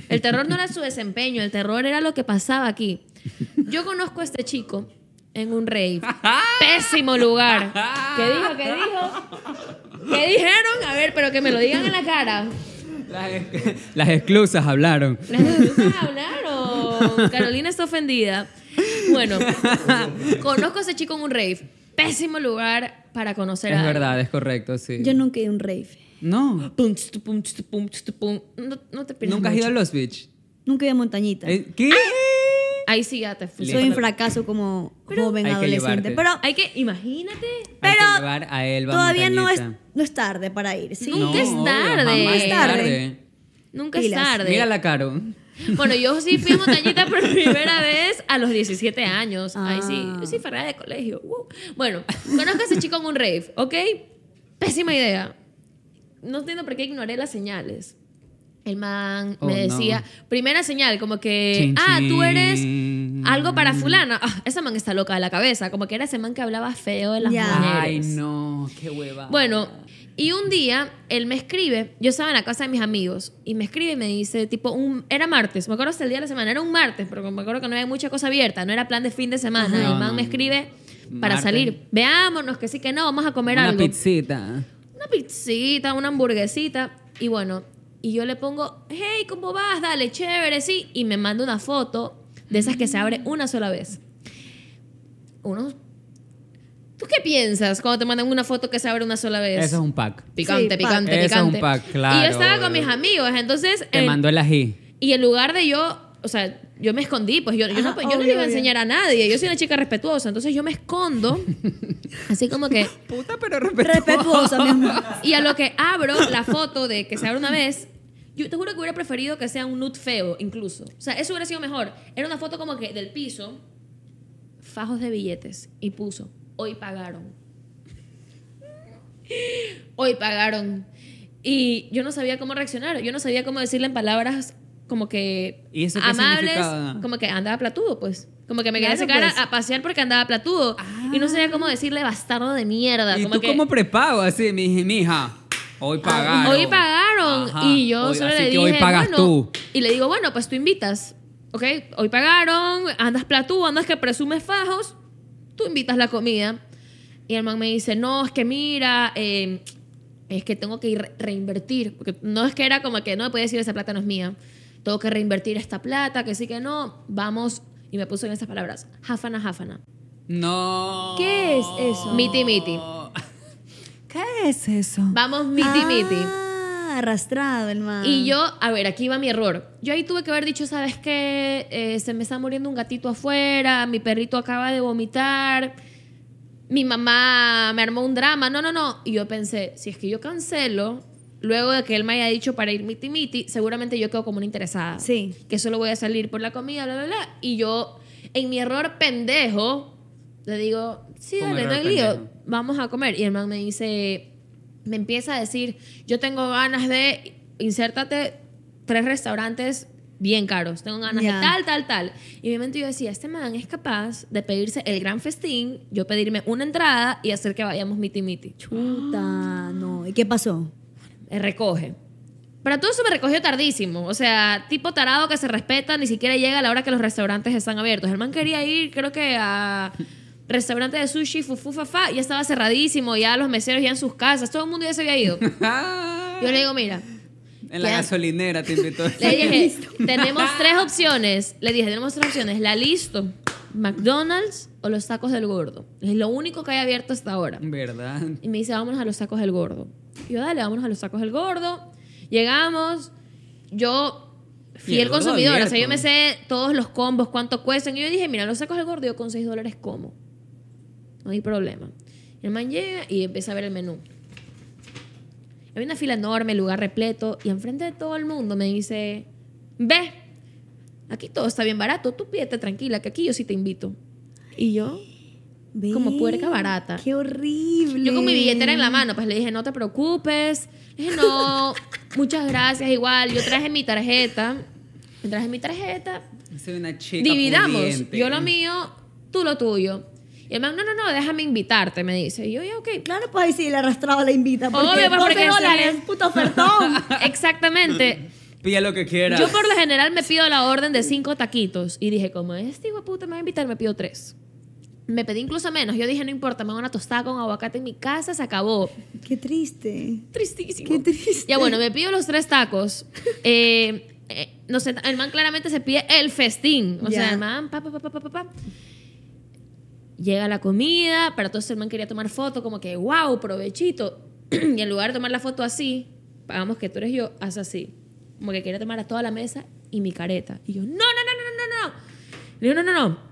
El terror no era su desempeño, el terror era lo que pasaba aquí. Yo conozco a este chico en un rave. Pésimo lugar. ¿Qué dijo? ¿Qué dijo? ¿Qué dijeron? A ver, pero que me lo digan en la cara. Las, exclusas hablaron. Las exclusas hablaron. Carolina está ofendida. Bueno, conozco a ese chico en un rave. Pésimo lugar para conocer a Es verdad, es correcto, sí. Yo nunca he ido a un rave. No. No, te pierdas. Nunca has ido a Los Beach. Nunca he ido a montañita. Eh, ¿Qué? Ahí sí ya te fuiste. Soy un fracaso como joven adolescente. Pero, hay que, imagínate. pero todavía no es, no es tarde para ir. Nunca es tarde. nunca es tarde. Nunca es tarde. Mira la Caro. Bueno, yo sí fui montañita por primera vez a los 17 años. Ahí sí, ah. yo sí fuera de colegio. Uh. Bueno, conozco a ese chico en un rave, ¿ok? Pésima idea. No entiendo por qué ignoré las señales el man oh, me decía, primera señal, como que, ah, tú eres algo para fulana. Ah, esa man está loca de la cabeza, como que era ese man que hablaba feo de las mujeres. Ay, no, qué hueva. Bueno, y un día él me escribe, yo estaba en la casa de mis amigos, y me escribe y me dice, tipo, un, era martes, me acuerdo hasta el día de la semana, era un martes, pero me acuerdo que no había mucha cosa abierta, no era plan de fin de semana. el man me escribe para salir, veámonos, que sí, que no, vamos a comer algo. Una pizzita. Una pizzita, una hamburguesita. Y bueno, y yo le pongo, hey, ¿cómo vas? Dale, chévere, sí. Y me manda una foto de esas que se abre mm. una sola vez. Uno. ¿Tú qué piensas cuando te mandan una foto que se abre una sola vez? Eso es un pack. Picante, picante, Eso Es un pack, claro. Y yo estaba con mis amigos, entonces. Te mandó el ají. Y en lugar de yo, o sea, yo me escondí, pues yo, yo, no, ah, le iba a enseñar a nadie. Yo soy una chica respetuosa, entonces yo me escondo, así como que. Puta, pero respetuosa. Respetuosa, Y a lo que abro la foto de que se abre una vez, yo te juro que hubiera preferido que sea un nude feo, incluso. O sea, eso hubiera sido mejor. Era una foto como que del piso, fajos de billetes, y puso: Hoy pagaron. Hoy pagaron. Y yo no sabía cómo reaccionar, yo no sabía cómo decirle en palabras como que amables, como que andaba platudo, pues. Como que me quería sacar pues. a, pasear porque andaba platudo. Y no sabía cómo decirle bastardo de mierda. ¿Y como tú cómo prepago? Así, mi hija, hoy ah, pagaron. hoy pagaron. y yo solo le dije, hoy pagas bueno, tú. Y le digo, bueno, pues tú invitas. Ok, hoy pagaron, andas platudo, andas que presumes fajos, tú invitas la comida. Y el man me dice, no, es que mira, eh, es que tengo que ir reinvertir. Porque no es que era como que no me decir esa plata no es mía tengo que reinvertir esta plata, que sí que no, vamos, y me puso en esas palabras, jafana, jafana. No. ¿Qué es eso? Miti, miti. ¿Qué es eso? Vamos, miti, ah, Arrastrado, hermano. Y yo, a ver, aquí va mi error. Yo ahí tuve que haber dicho, ¿sabes qué? Eh, se me está muriendo un gatito afuera, mi perrito acaba de vomitar mi mamá me armó un drama, no, no, no. Y yo pensé, si es que yo cancelo, luego de que él me haya dicho para ir miti miti, seguramente yo quedo como una interesada. Sí. Que solo voy a salir por la comida, bla, bla, bla. Y yo, en mi error pendejo, le digo, sí, dale, no hay lío, vamos a comer. Y el man me dice, me empieza a decir, yo tengo ganas de, insértate tres restaurantes bien caros, tengo ganas de tal, tal, tal. Y mi mente yo decía, este man es capaz de pedirse el gran festín, yo pedirme una entrada y hacer que vayamos miti miti. Chuta, no. ¿Y qué pasó? Eh, recoge. Pero todo eso me recogió tardísimo. O sea, tipo tarado que se respeta, ni siquiera llega a la hora que los restaurantes están abiertos. El man quería ir, creo que a restaurante de sushi, fufu, fafa, ya estaba cerradísimo, ya los meseros ya en sus casas, todo el mundo ya se había ido. Yo le digo, mira. En la gasolinera te invitó. le dije, tenemos tres opciones. Le dije, tenemos tres opciones. La listo, McDonald's o los tacos del gordo. Es lo único que hay abierto hasta ahora. ¿Verdad? Y me dice, vámonos a los tacos del gordo. Y yo, dale, vámonos a los sacos del gordo. Llegamos, yo fiel el consumidor. O sea, yo me sé todos los combos, cuánto cuestan. Y yo dije, mira, los sacos del gordo, yo con 6 dólares como. No hay problema. el man llega y empieza a ver el menú. Había una fila enorme, lugar repleto. Y enfrente de todo el mundo me dice, ve, aquí todo está bien barato. Tú pídete tranquila, que aquí yo sí te invito. Y yo como puerca barata. ¡Qué horrible! Yo con mi billetera en la mano, pues le dije, no te preocupes. Le dije, no, muchas gracias, igual. Yo traje mi tarjeta. Me traje mi tarjeta. Dividamos. Yo lo mío, tú lo tuyo. Y el man, no, no, no, déjame invitarte, me dice. Y yo, ya, ok. Claro, pues ahí sí, le arrastrado la invita. Porque Obvio, pues, porque dólares, es... puto perdón Exactamente. Pilla lo que quieras. Yo por lo general me pido la orden de cinco taquitos. Y dije, como este hijo puta me va a invitar, me pido tres. Me pedí incluso menos. Yo dije, no importa, me hago una tostada con aguacate en mi casa, se acabó. Qué triste. Tristísimo. Qué triste. Ya bueno, me pido los tres tacos. Eh, eh, no sé, el man claramente se pide el festín. O sea, el man, pa, pa, pa, pa, pa, pa. Llega la comida, pero entonces el man quería tomar foto, como que, wow, provechito. y en lugar de tomar la foto así, pagamos que tú eres yo, haz así. Como que quería tomar a toda la mesa y mi careta. Y yo, no, no, no, no, no, no. Le digo, no, no, no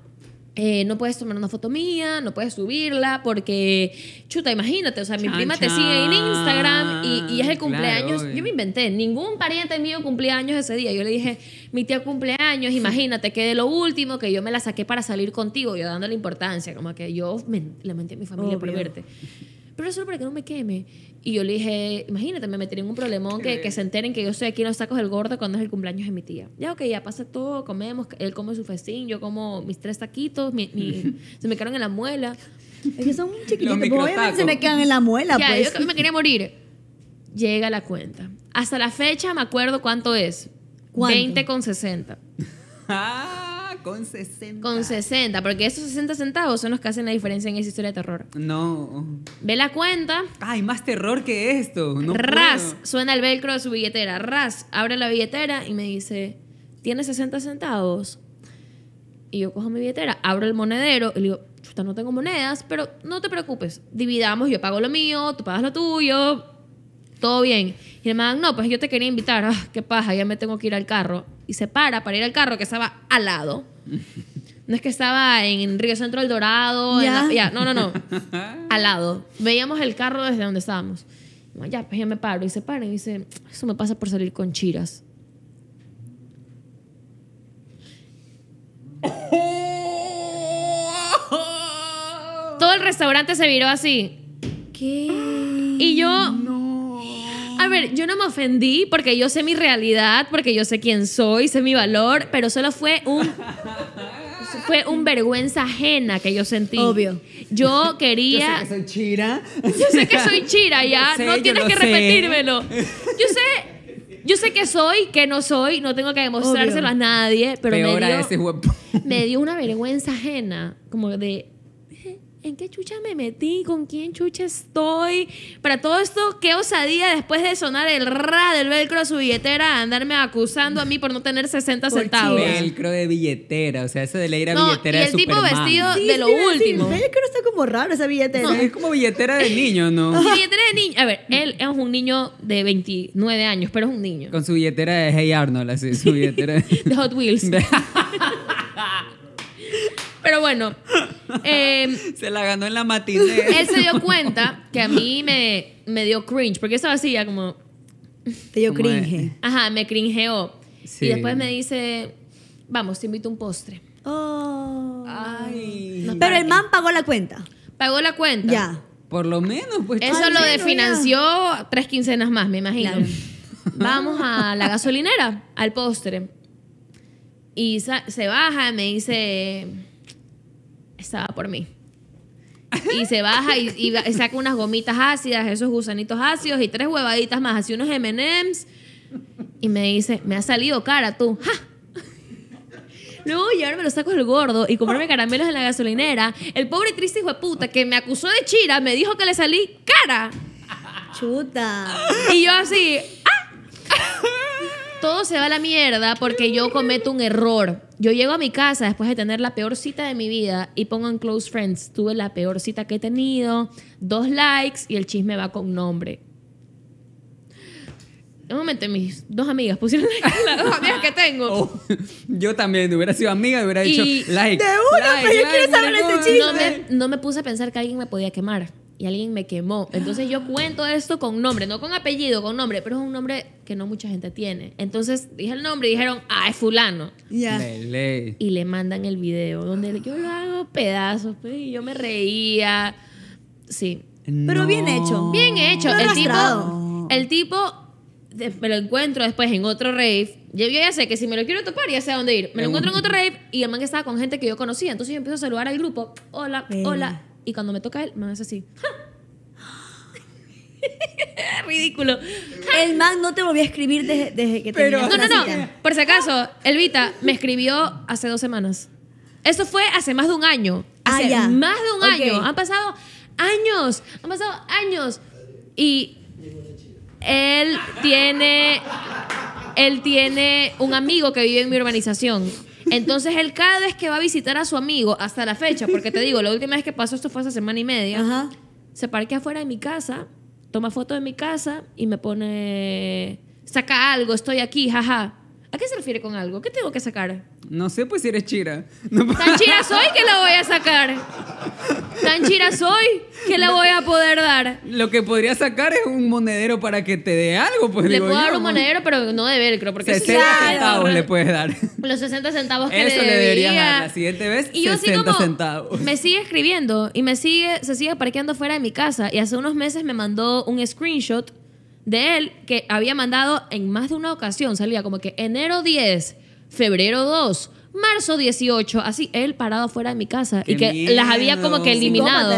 eh, no puedes tomar una foto mía, no puedes subirla, porque, chuta, imagínate, o sea, mi prima te sigue en Instagram y, es el cumpleaños. yo me inventé, ningún pariente mío cumpleaños ese día. Yo le dije, mi tía cumpleaños, imagínate que de lo último que yo me la saqué para salir contigo, yo dándole importancia, como que yo me, le a mi familia por verte pero solo para que no me queme. Y yo le dije, imagínate, me tienen un problemón que, se enteren que yo soy aquí en los sacos del gordo cuando es el cumpleaños de mi tía. Ya, ok, ya pasa todo, comemos, él come su festín, yo como mis tres taquitos, se me quedaron en la muela. Es que son muy chiquititos, obviamente se me quedan en la muela. pues. yo me quería morir. Llega la cuenta. Hasta la fecha me acuerdo cuánto es. ¿Cuánto? 20 con 60. con 60. Con 60, porque esos 60 centavos son los que hacen la diferencia en esa historia de terror. No. Ve la cuenta. Ay, más terror que esto. ras, suena el velcro de su billetera. Ras, abre la billetera y me dice, ¿tienes 60 centavos? Y yo cojo mi billetera, abro el monedero y le digo, chuta, no tengo monedas, pero no te preocupes. Dividamos, yo pago lo mío, tú pagas lo tuyo, todo bien. Y el man, no, pues yo te quería invitar, ah, qué paja, ya me tengo que ir al carro. Y se para para ir al carro que estaba al lado. No es que estaba en Río Centro del Dorado. Ya. no, no, no. Al lado. Veíamos el carro desde donde estábamos. Ya, pues ya me paro. Y se para y dice, eso me pasa por salir con chiras. Todo el restaurante se viró así. ¿Qué? Y yo... No. A ver, yo no me ofendí porque yo sé mi realidad, porque yo sé quién soy, sé mi valor, pero solo fue un fue un vergüenza ajena que yo sentí. Obvio. Yo quería. Yo sé que soy chira. Yo sé que soy chira, ya. no tienes que repetírmelo. Yo sé. Yo sé que soy, que no soy, no tengo que demostrárselo a nadie, pero me dio, me dio una vergüenza ajena, como de ¿en qué chucha me metí? ¿Con quién chucha estoy? Para todo esto, qué osadía después de sonar el ra del velcro a su billetera, andarme acusando a mí por no tener 60 por centavos. Velcro de billetera, o sea, eso de leer a no, billetera y el tipo vestido de lo último. el velcro está como raro esa billetera. es como billetera de niño, ¿no? billetera de niño. A ver, él es un niño de 29 años, pero es un niño. Con su billetera de Hey Arnold, así, su billetera de Hot Wheels. Pero bueno. Eh, se la ganó en la matiné. Él se dio cuenta que a mí me, me dio cringe, porque estaba así ya como. Te dio cringe. Ajá, me cringeó. Y después me dice: Vamos, te invito a un postre. Oh. Ay. Pero el man pagó la cuenta. Pagó la cuenta. Ya. Por lo menos, pues. Eso lo de financió tres quincenas más, me imagino. Vamos a la gasolinera, al postre. Y se baja, y me dice, estaba por mí. Y se baja y, saca unas gomitas ácidas, esos gusanitos ácidos y tres huevaditas más, así unos MMs. Y me dice, me ha salido cara tú. ¡Ja! Luego me lo saco del gordo y comprarme caramelos en la gasolinera. El pobre triste hijo de puta que me acusó de chira me dijo que le salí cara. Chuta. Y yo así, ¡ah! todo se va a la mierda porque yo cometo un error. Yo llego a mi casa después de tener la peor cita de mi vida y pongo en Close Friends, tuve la peor cita que he tenido, dos likes y el chisme va con nombre. un momento, mis dos amigas pusieron like las dos amigas que tengo. Oh, yo también, hubiera sido amiga, hubiera dicho like. De una, pero yo quiero saber este chisme. no me puse a pensar que alguien me podía quemar y alguien me quemó. Entonces yo cuento esto con nombre, no con apellido, con nombre, pero es un nombre que no mucha gente tiene. Entonces dije el nombre y dijeron, ah, es fulano. Y le mandan el video donde yo lo hago pedazos, pues, y yo me reía. Sí. Pero bien hecho. Bien hecho. el tipo, el tipo me lo encuentro después en otro rave. Yo, ya sé que si me lo quiero topar, ya sé a dónde ir. Me lo encuentro en otro rave y el man estaba con gente que yo conocía. Entonces yo empiezo a saludar al grupo. Hola, hola y cuando me toca él, me es así. Ridículo. El man no te volvió a escribir desde, desde que Pero- No, no, no. Por si acaso, Elvita me escribió hace dos semanas. Eso fue hace más de un año. Ah, hace más de un año. Han pasado años. Han pasado años. Y él tiene. Él tiene un amigo que vive en mi urbanización. Entonces el cada vez que va a visitar a su amigo, hasta la fecha, porque te digo, la última vez que pasó esto fue hace semana y media, se parque afuera de mi casa, toma foto de mi casa y me pone, saca algo, estoy aquí, jaja. ¿A qué se refiere con algo? ¿Qué tengo que sacar? No sé, pues si eres chira. Pues. Tan chira soy que la voy a sacar. Tan chira soy que la voy a poder dar. Lo que podría sacar es un monedero para que te dé algo. Pues, le puedo dar un monedero, pero no de velcro. Porque 60 centavos le puedes dar. Los 60 centavos que Eso le, debería dar la siguiente vez. Y yo 60 así como me sigue escribiendo y me sigue, se sigue parqueando fuera de mi casa. Y hace unos meses me mandó un screenshot de él que había mandado en más de una ocasión, salía como que enero 10, febrero 2, marzo 18, así, él parado fuera de mi casa y que las había como que eliminado.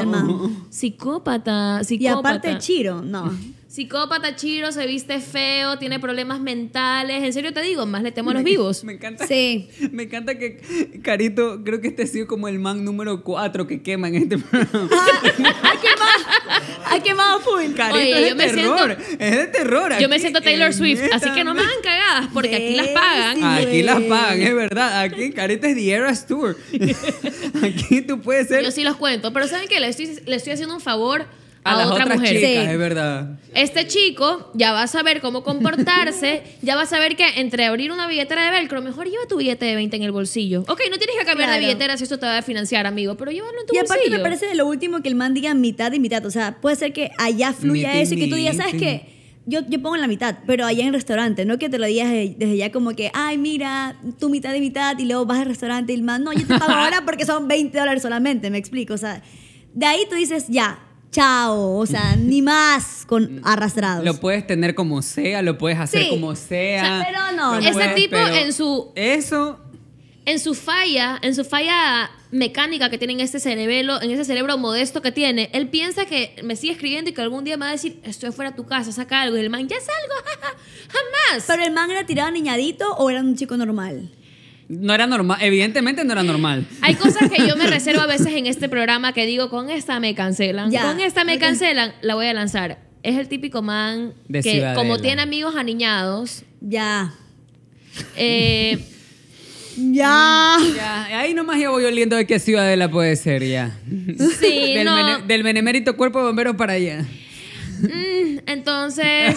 Psicópata, Psicópata, psicópata. Y aparte Chiro, no. psicópata Chiro, se viste feo, tiene problemas mentales. En serio te digo, más le temo a los vivos. Me encanta. Sí. Me encanta que Carito, creo que este ha sido como el man número cuatro que quema en este programa. Ah, ha quemado, ha quemado full. Carito es yo de me terror. Siento, es de terror. yo me siento Taylor Swift, así que no me hagan cagadas porque aquí las pagan. Aquí las pagan, es verdad. Aquí Carito es The Eras Tour. aquí tú puedes ser. Yo sí los cuento, pero ¿saben qué? Le estoy, le estoy haciendo un favor a, otra otras Es verdad. Este chico ya va a saber cómo comportarse, ya va a saber que entre abrir una billetera de velcro, mejor lleva tu billete de 20 en el bolsillo. Ok, no tienes que cambiar la de billetera si esto te va a financiar, amigo, pero llévalo en tu bolsillo. Y aparte me parece de lo último que el man diga mitad y mitad. O sea, puede ser que allá fluya eso y que tú digas, ¿sabes qué? Yo, yo, pongo la mitad, pero allá en el restaurante, no que te lo digas desde ya como que, ay, mira, tu mitad y mitad, y luego vas al restaurante y el man, no, yo te pago ahora porque son 20 dólares solamente, me explico. O sea, de ahí tú dices, ya, chao, o sea, ni más con arrastrados. Lo puedes tener como sea, lo puedes hacer como sea. pero no, ese tipo en su- Eso, en su falla, en su falla mecánica que tiene en este cerebelo, en ese cerebro modesto que tiene, él piensa que me sigue escribiendo y que algún día me va a decir, estoy fuera de tu casa, saca algo. Y el man, ya salgo, jamás. ¿Pero el man era tirado niñadito o era un chico normal? no era normal, evidentemente no era normal. Hay cosas que yo me reservo a veces en este programa que digo, con esta me cancelan, con esta me cancelan, la voy a lanzar. Es el típico man de que como tiene amigos aniñados, ya. Eh, ya. ya. Ahí nomás yo voy oliendo de qué ciudadela puede ser, ya. Sí, del, del benemérito cuerpo de bomberos para allá. Mm, entonces,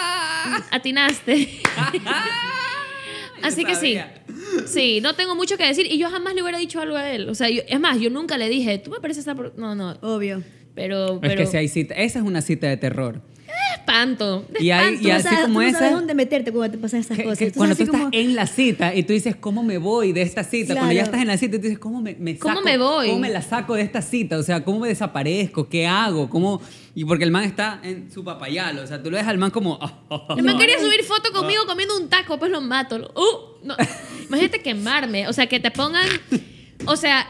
atinaste. Así que sí, Sí, no tengo mucho que decir y yo jamás le hubiera dicho algo a él. O sea, es más, yo nunca le dije, tú me pareces esta. No, no. Obvio. Pero, pero... Es que si hay cita, esa es una cita de terror. Espanto, espanto. Y, así como tú esa. sabes dónde meterte cuando te pasan esas cosas. tú cuando tú estás en la cita y tú dices, ¿cómo me voy de esta cita? Cuando ya estás en la cita y tú dices, ¿cómo me, saco? ¿Cómo me voy? ¿Cómo me la saco de esta cita? O sea, ¿cómo me desaparezco? ¿Qué hago? ¿Cómo.? Y porque el man está en su papayalo. O sea, tú lo ves al man como. Me ah, ah, man ah, quería subir foto conmigo comiendo un taco, pues lo mato. uh. No, imagínate quemarme. O sea, que te pongan. O sea,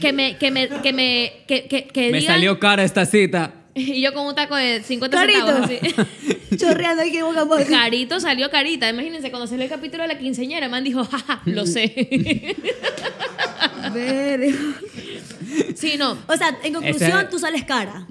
que, me. Que me. Que me. Que, que, me salió cara esta cita. Y yo con un taco de 50 carito. centavos así. Chorreando aquí boca boca. Carito salió carita. Imagínense, cuando salió el capítulo de la quinceñera, el man dijo, jaja, lo sé. a Ver. sí, no. O sea, en conclusión, tú sales cara.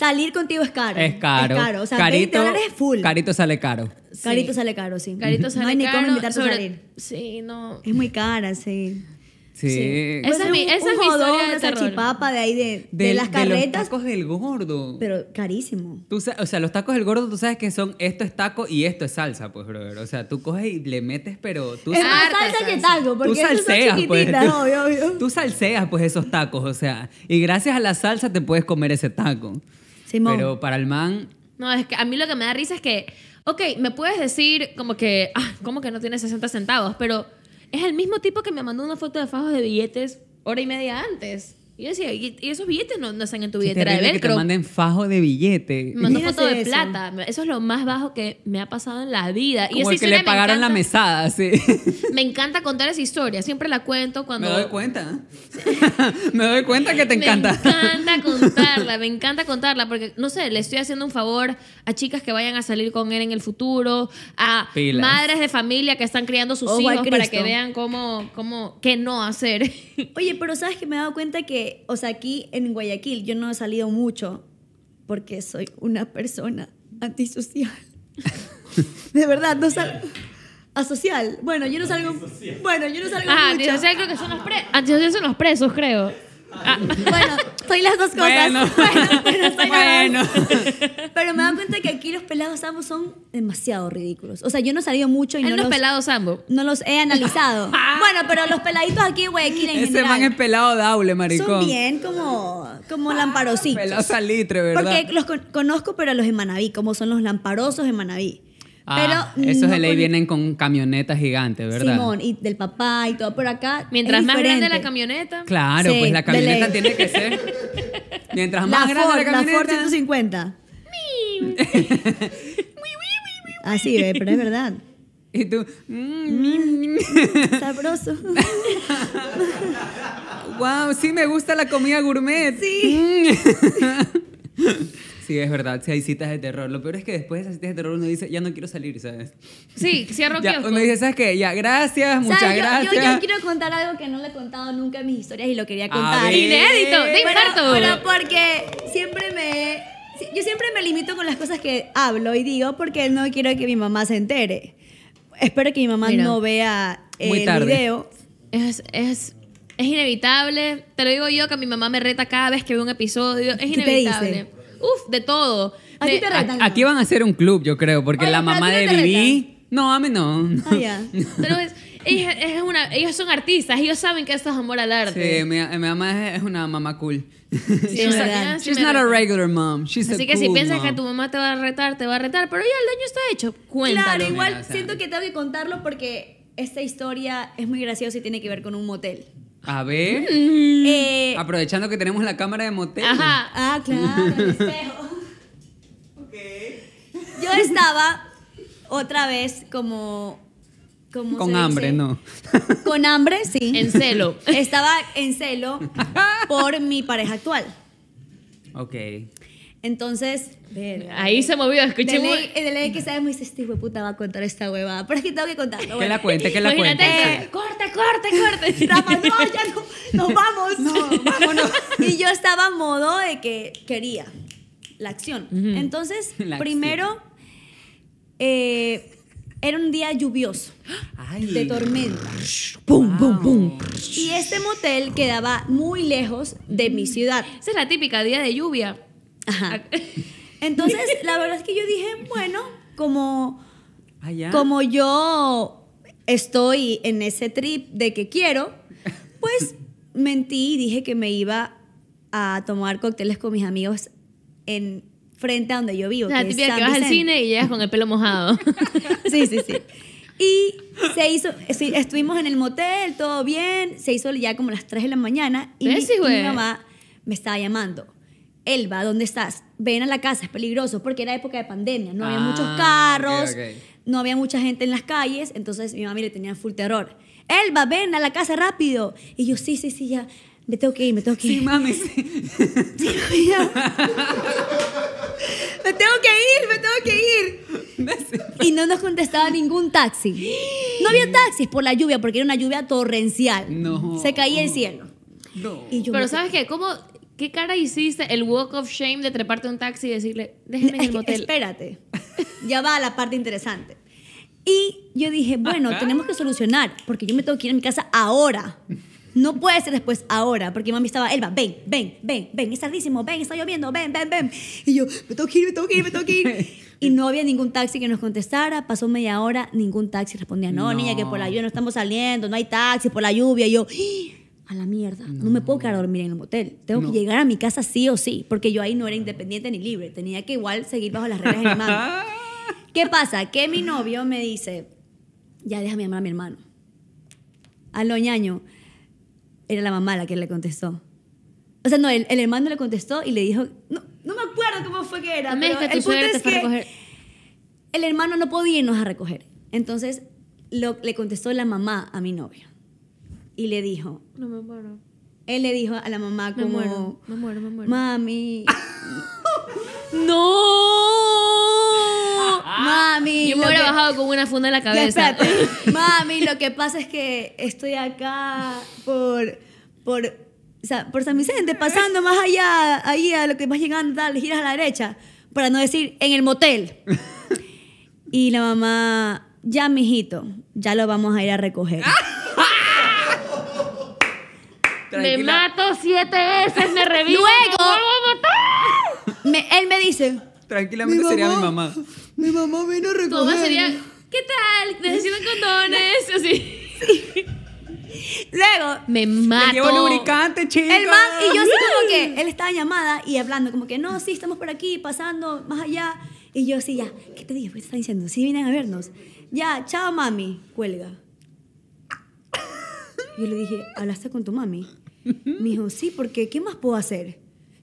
Salir contigo es caro. Es caro. O sea, carito, 20 dólares es full. Carito sale caro. Sí. Carito sale caro, sí. Carito sale no hay caro. ni cómo invitar a salir. Sí, no. Es muy cara, sí. Sí. Esa, es mi, esa jodón, historia de de ahí de, de, las carretas. De los tacos del gordo. Pero carísimo. Tú, o sea, los tacos del gordo, tú sabes que son esto es taco y esto es salsa, pues, brother. O sea, tú coges y le metes, pero tú es salsa, salsa que taco, porque tú salseas, pues. obvio, obvio. tú salseas, pues, esos tacos, o sea. Y gracias a la salsa te puedes comer ese taco. Pero para el man. No, es que a mí lo que me da risa es que, ok, me puedes decir como que, ah, como que no tiene 60 centavos, pero es el mismo tipo que me mandó una foto de fajos de billetes hora y media antes. Y yo y, esos billetes no, están en tu billetera de Que te manden fajo de billete. Me mandó foto de plata. Eso es lo más bajo que me ha pasado en la vida. Como y que le pagaron la mesada, sí. Me encanta contar esa historia. Siempre la cuento cuando... Me doy cuenta. ¿eh? me doy cuenta que te encanta. Me encanta contarla, me encanta contarla. Porque, no sé, le estoy haciendo un favor a chicas que vayan a salir con él en el futuro. A madres de familia que están criando sus oh, hijos para que vean cómo, cómo, qué no hacer. Oye, pero ¿sabes que me he dado cuenta que o sea, aquí en Guayaquil yo no he salido mucho porque soy una persona antisocial. de verdad, no salgo. Asocial. Bueno, yo no salgo. Bueno, yo no salgo. Ah, antisocial creo que son los presos. Antisocial son los presos, creo. Ah, bueno, soy las dos cosas. Bueno, pero, me dan cuenta que aquí los pelados ambos son demasiado ridículos. O sea, yo no he salido mucho y no los, pelados ambos. No los he analizado. Ah. bueno, pero los peladitos aquí, güey, quieren Ese man pelado maricón. Son bien como, ah, lamparositos. Pelados alitre, ¿verdad? Porque los conozco, pero los de Manaví, como son los lamparosos de Manaví. Ah, esos de ley vienen con camionetas gigantes, ¿verdad? Simón, y del papá y todo, por acá. Mientras más grande la camioneta. Claro, pues la camioneta tiene que ser. Mientras más la grande la camioneta. La Ford 150. Así, pero es verdad. Y tú, mm, mm, sabroso. wow, sí me gusta la comida gourmet. Sí. Mm. Sí, es verdad, si hay citas de terror. Lo peor es que después de esas citas de terror uno dice, ya no quiero salir, ¿sabes? Sí, cierro ya, kiosco. Uno dice, ¿sabes qué? Ya, gracias, muchas gracias. Yo, quiero contar algo que no le he contado nunca en mis historias y lo quería contar. Inédito, de infarto. pero porque siempre me... Yo siempre me limito con las cosas que hablo y digo porque no quiero que mi mamá se entere. Espero que mi mamá no vea el video. Es, es, es inevitable. Te lo digo yo que mi mamá me reta cada vez que veo un episodio. Es ¿Qué te dice? Uf, de todo. Aquí van a hacer un club, yo creo, porque la mamá de no No, a mí no. Ah, ya. es una, ellos son artistas, ellos saben que esto es amor al arte. Sí, mi, mamá es una mamá cool. Sí, she's, she's a mom. Así que si piensas que tu mamá te va a retar, te va a retar, pero ya el daño está hecho. Cuéntalo. Claro, igual siento que tengo que contarlo porque esta historia es muy graciosa y tiene que ver con un motel. A ver. Mm. Eh, eh. Aprovechando que tenemos la cámara de motel. Ajá. Ah, claro, el espejo. Okay. Yo estaba otra vez como. con hambre, no. Con hambre, sí. En celo. Estaba en celo por mi pareja actual. Ok. Entonces, ahí se movió, escuché. De el de ley que sabemos, dice, este puta va a contar esta huevada. Pero aquí tengo que contar Bueno. Que la cuente, que la cuente. corte, corte, corte. no, ya no, nos vamos. No, vámonos. y yo estaba a modo de que quería la acción. Entonces, primero, eh, era un día lluvioso, Ay. de tormenta. ¡Pum, pum, pum! Y este motel quedaba muy lejos de mi ciudad. Esa es la típica día de lluvia. Ah, entonces, la verdad es que yo dije, bueno, como, ah, como yo estoy en ese trip de que quiero, pues mentí y dije que me iba a tomar cócteles con mis amigos en frente a donde yo vivo. O que típica que vas al cine y llegas con el pelo mojado. sí, sí, sí. Y se hizo, estuvimos en el motel, todo bien, se hizo ya como las 3 de la mañana y mi mamá me estaba llamando Elba, ¿dónde estás? Ven a la casa, es peligroso, porque era época de pandemia, no había ah, muchos carros, no había mucha gente en las calles, entonces mi mami le tenía full terror. Elba, ven a la casa rápido. Y yo, sí, sí, sí, ya, me tengo que ir, me tengo que ir. Sí, mami, sí. me tengo que ir, me tengo que ir. Y no nos contestaba ningún taxi. No había taxis por la lluvia, porque era una lluvia torrencial. No. Se caía el cielo. No. Pero ¿sabes qué? ¿Cómo ¿Qué cara hiciste el walk of shame de treparte a un taxi y decirle, déjeme en el hotel. Espérate, ya va la parte interesante. Y yo dije, bueno, tenemos que solucionar, porque yo me tengo que ir a mi casa ahora. No puede ser después, ahora, porque mi mami estaba, Elba, ven, ven, ven, ven, es tardísimo, ven, está lloviendo, ven, ven, ven. Y yo, me tengo que ir, me tengo que ir, me tengo que ir. Y no había ningún taxi que nos contestara, pasó media hora, ningún taxi respondía, no, niña, que por la lluvia no estamos saliendo, no hay taxi, por la lluvia. Y yo, a la mierda, no, me puedo quedar a dormir en un motel, tengo que llegar a mi casa sí o sí, porque yo ahí no era independiente ni libre, tenía que igual seguir bajo las reglas de mi mamá. ¿Qué pasa? Que mi novio me dice, ya déjame llamar a mi hermano. A lo ñaño, era la mamá la que le contestó. O sea, no, el, hermano le contestó y le dijo, no, no me acuerdo cómo fue que era. el punto es que el hermano no podía irnos a recoger. Entonces le contestó la mamá a mi novio y le dijo. No me muero. Él le dijo a la mamá como. Me muero, me muero, me muero. Mami. ¡No! Mami. Yo me hubiera bajado con una funda en la cabeza. Mami, lo que pasa es que estoy acá por. por por San Vicente, pasando más allá, ahí a lo que más llegando, tal, giras a la derecha, para no decir en el motel. Y la mamá, ya, mijito, ya lo vamos a ir a recoger. Me mato siete veces, me reviso. Luego. él me dice. Tranquilamente sería mi mamá. Mi mamá vino a recoger. sería. ¿Qué tal? Te condones. Así. Luego me mato. llevo lubricante, El man y yo así como que él estaba llamada y hablando como que no, sí estamos por aquí, pasando más allá y yo así, ya, ¿qué te dije? ¿Qué te está diciendo? Sí vienen a vernos. Ya, chao mami, cuelga. Yo le dije, ¿hablaste con tu mami? Me dijo, sí, porque ¿qué más puedo hacer?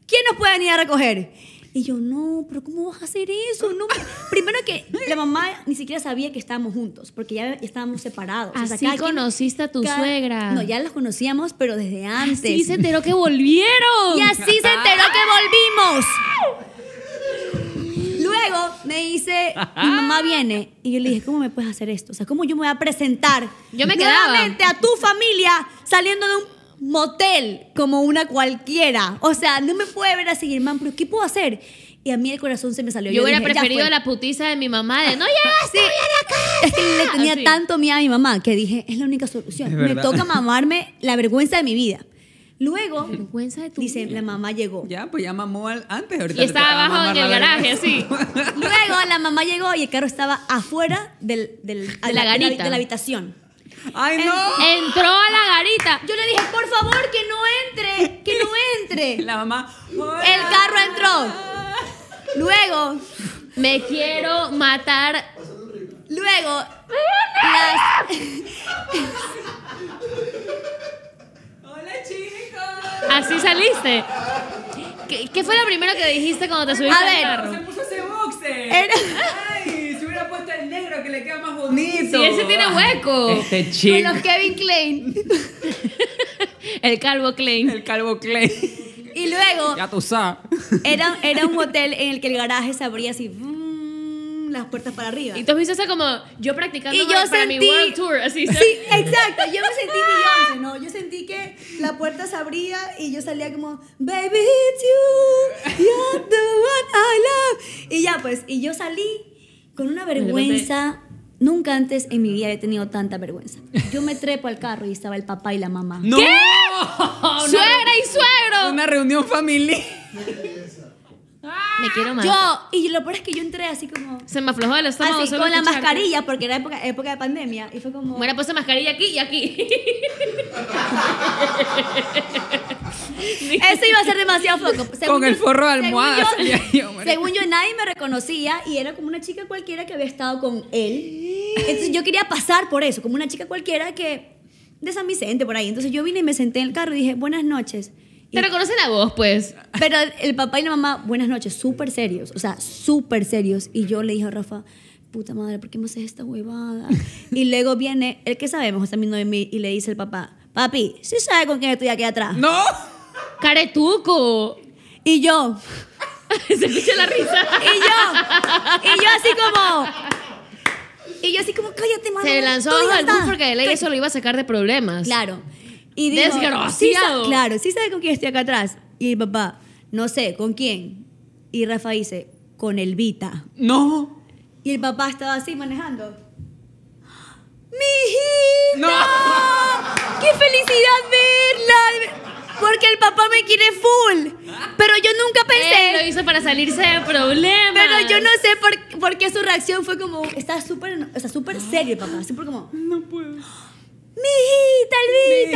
¿Quién nos puede venir a recoger? Y yo, no, pero ¿cómo vas a hacer eso? No. Primero que la mamá ni siquiera sabía que estábamos juntos, porque ya estábamos separados. Así conociste a tu suegra. No, ya las conocíamos, pero desde antes. Y se enteró que volvieron. Y así se enteró que volvimos. Luego me dice, mi mamá viene. Y yo le dije, ¿cómo me puedes hacer esto? O sea, ¿cómo yo me voy a presentar yo me quedaba. nuevamente a tu familia saliendo de un motel como una cualquiera. O sea, no me puede ver así hermano, pero ¿qué puedo hacer? Y a mí el corazón se me salió. Yo, hubiera preferido la putiza de mi mamá de no llegaste sí. a la casa. le tenía tanto miedo a mi mamá que dije, es la única solución. Me toca mamarme la vergüenza de mi vida. Luego, de tu dice, la mamá llegó. Ya, pues ya mamó al, antes. y estaba abajo en el garaje, así. Luego la mamá llegó y el carro estaba afuera del, del, de, la, garita. de la habitación. ¡Ay, no! entró a la garita. Yo le dije, por favor, que no entre, que no entre. La mamá. El carro entró. Luego, me quiero matar. Luego, Hola, chicos. Así saliste. ¿Qué, fue lo primero que dijiste cuando te subiste a ver, Se puso ese boxe. Ay el negro que le queda más bonito. Sí, ese tiene hueco. Este chico. Con los Kevin Klein. el calvo Klein. El calvo Klein. Y luego. Ya tú sabes. Era, era un hotel en el que el garaje se abría así. las puertas para arriba. Y tú viste eso como yo practicando para mi World Tour. Así, sí, exacto. Yo me sentí Beyoncé, ¿no? Yo sentí que la puerta se abría y yo salía como, Baby, it's you. You're the one I love. Y ya, pues. Y yo salí con una vergüenza. Nunca antes en mi vida he tenido tanta vergüenza. Yo me trepo al carro y estaba el papá y la mamá. ¿Qué? ¡Suegra y suegro! Una reunión familiar. Me quiero más. Yo, y lo peor es que yo entré así como. Se me aflojó el estómago. Así, con la mascarilla, porque era época, época de pandemia. Y fue como. Bueno, puse mascarilla aquí y aquí. Eso iba a ser demasiado foco Con el forro de almohada. Según yo, nadie me reconocía y era como una chica cualquiera que había estado con él. Entonces yo quería pasar por eso, como una chica cualquiera que de San Vicente por ahí. Entonces yo vine y me senté en el carro y dije, buenas noches. Te reconocen a vos, pues. Pero el papá y la mamá, buenas noches, súper serios, o sea, súper serios. Y yo le dije a Rafa, puta madre, ¿por qué me haces esta huevada? y luego viene el que sabemos, está mí y le dice el papá, papi, ¿sí sabe con quién estoy aquí atrás? ¡No! caretuco. Y yo. Se escucha la risa. Y yo. Y yo así como. Y yo así como, cállate, mano. Se lanzó al porque él ley eso lo iba a sacar de problemas. Claro. Y dijo... Desgraciado. claro, sí sabe con quién estoy acá atrás. Y el papá, no sé, ¿con quién? Y Rafa dice, con el Vita. No. Y el papá estaba así manejando. ¡Mi ¡No! ¡Qué felicidad verla! Porque el papá me quiere full. Pero yo nunca pensé. lo hizo para salirse de problemas. Pero yo no sé por, por qué su reacción fue como. Está súper está súper serio, papá. Súper como. No puedo hijita,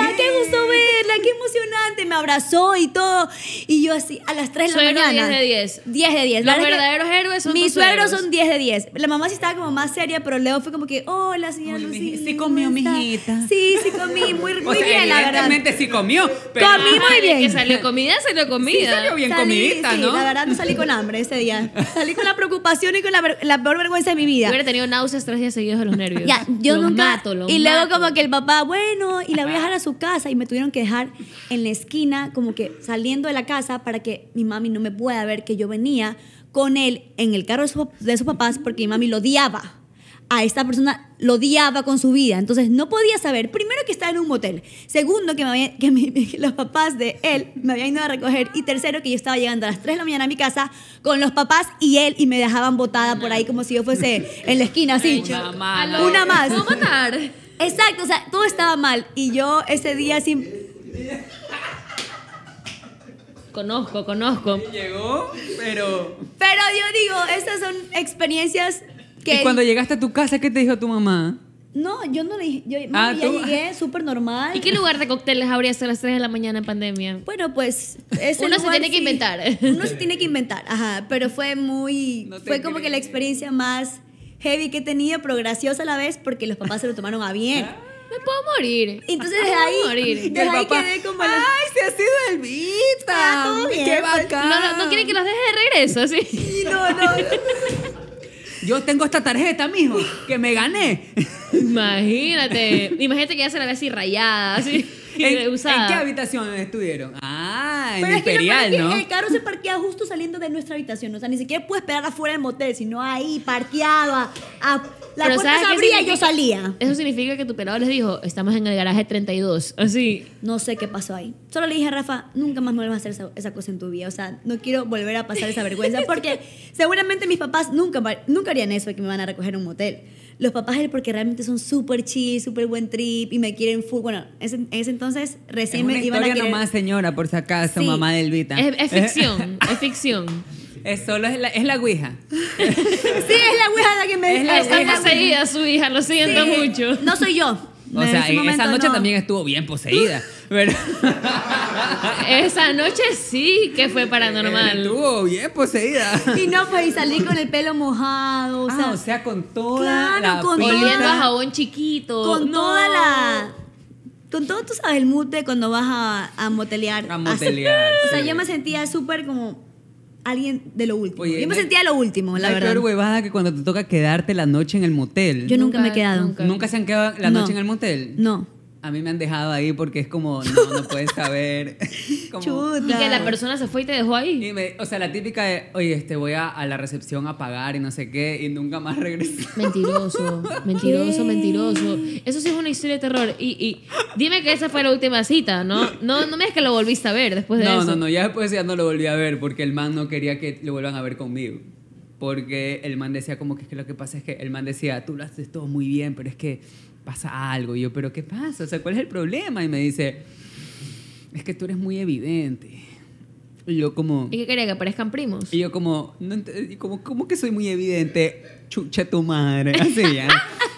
Alvita, qué gusto verla, qué emocionante. Me abrazó y todo. Y yo así, a las 3 de la mañana. 10 de 10. 10 de 10. Los verdaderos héroes son Mis suegros son 10 de 10. La mamá sí estaba como más seria, pero Leo fue como que, hola, señora Lucía. Sí comió, mijita. Sí, sí comí, muy, bien, la verdad. Evidentemente sí comió. Pero comí muy bien. Que salió comida, salió comida. Sí, salió bien comidita, ¿no? la verdad no salí con hambre ese día. Salí con la preocupación y con la, peor vergüenza de mi vida. Yo hubiera tenido náuseas tres días seguidos de los nervios. Ya, yo nunca. y luego como que el papá bueno, y la voy a dejar a su casa. Y me tuvieron que dejar en la esquina, como que saliendo de la casa, para que mi mami no me pueda ver que yo venía con él en el carro de, sus papás, porque mi mami lo odiaba. A esta persona lo odiaba con su vida. Entonces no podía saber, primero, que estaba en un motel. Segundo, que, me que los papás de él me habían ido a recoger. Y tercero, que yo estaba llegando a las 3 de la mañana a mi casa con los papás y él y me dejaban botada por ahí como si yo fuese en la esquina, así. Una más. Una más. matar? Exacto, o sea, todo estaba mal. Y yo ese día sin... Conozco, conozco. Llegó, pero... Pero yo digo, estas son experiencias que... ¿Y cuando llegaste a tu casa, qué te dijo tu mamá? No, yo no le dije. Yo ah, ya llegué súper normal. ¿Y qué lugar de cócteles abrías a las 3 de la mañana en pandemia? Bueno, pues. uno se tiene que inventar. Uno se tiene que inventar, ajá. Pero fue muy. fue como que la experiencia más heavy que tenía, pero graciosa a la vez porque los papás se lo tomaron a bien. Ah. Me puedo morir. Entonces desde ahí, morir. desde ahí quedé como... ¡Ay, se ha sido el Vita! Ah, ¡Qué pues". bacán! No, no, no quieren que los deje de regreso, ¿sí? no, no. Yo tengo esta tarjeta, mijo, que me gané. Imagínate. Imagínate que ya se la ve así rayada, así. ¿En, qué habitación estuvieron? Ah, en Pero Imperial, es que El carro se parquea justo saliendo de nuestra habitación. O sea, ni siquiera puede esperar afuera del motel, sino ahí, parqueado. A, la puerta se abría y yo salía. Eso significa que tu pelado les dijo, estamos en el garaje 32. Así. No sé qué pasó ahí. Solo le dije a Rafa, nunca más vuelvas a hacer esa, cosa en tu vida. O sea, no quiero volver a pasar esa vergüenza porque seguramente mis papás nunca, nunca harían eso de que me van a recoger un motel los papás es porque realmente son súper chill, súper buen trip y me quieren full. Bueno, en ese entonces recién me iban a querer... nomás, señora, por si acaso, mamá de Elvita. Es, ficción, es ficción. Es solo es la, es la sí, es la Ouija la que me es Está poseída su hija, lo siento mucho. No soy yo. O sea, esa noche también estuvo bien poseída. Esa noche sí que fue paranormal. Eh, estuvo bien poseída. Y no, pues y salí con el pelo mojado. O ah, o sea, con toda la con Oliendo a jabón chiquito. Con toda la con todo, tú sabes, el mute cuando vas a, a motelear. A motelear. O sea, yo me sentía súper como alguien de lo último. yo me sentía lo último, la, verdad. peor huevada que cuando te toca quedarte la noche en el motel. Yo nunca, me he quedado. Nunca. se han quedado la noche en el motel? No a mí me han dejado ahí porque es como, no, no puedes saber. Chuta. Y que la persona se fue y te dejó ahí. o sea, la típica de, oye, este, voy a, a, la recepción a pagar y no sé qué, y nunca más regresé. Mentiroso, mentiroso, mentiroso. Eso sí es una historia de terror. Y, dime que esa fue la última cita, ¿no? No, no me es que lo volviste a ver después de eso. No, no, no, ya después ya no lo volví a ver porque el man no quería que lo vuelvan a ver conmigo porque el man decía como que, es que lo que pasa es que el man decía, tú lo haces todo muy bien, pero es que pasa algo. Y yo, ¿pero qué pasa? O sea, ¿cuál es el problema? Y me dice, es que tú eres muy evidente. Y yo como... ¿Y qué quería que aparezcan primos? Y yo como, como ¿cómo que soy muy evidente? Chucha tu madre. Así ya.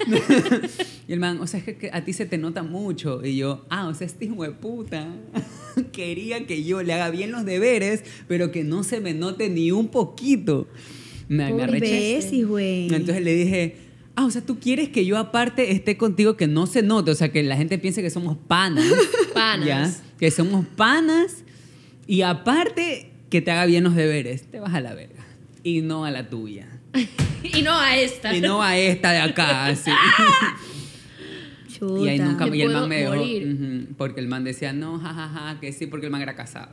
y el man, o sea, es que a ti se te nota mucho. Y yo, ah, o sea, este hijo quería que yo le haga bien los deberes, pero que no se me note ni un poquito. Me, me güey. Entonces le dije, Ah, o sea, tú quieres que yo aparte esté contigo, que no se note, o sea, que la gente piense que somos panas. panas. Que somos panas y aparte que te haga bien los deberes. Te vas a la verga. Y no a la tuya. y no a esta. Y no a esta de acá, y ahí nunca y el man me dejó, porque el man decía, no, jajaja, ja, ja, que sí, porque el man era casado.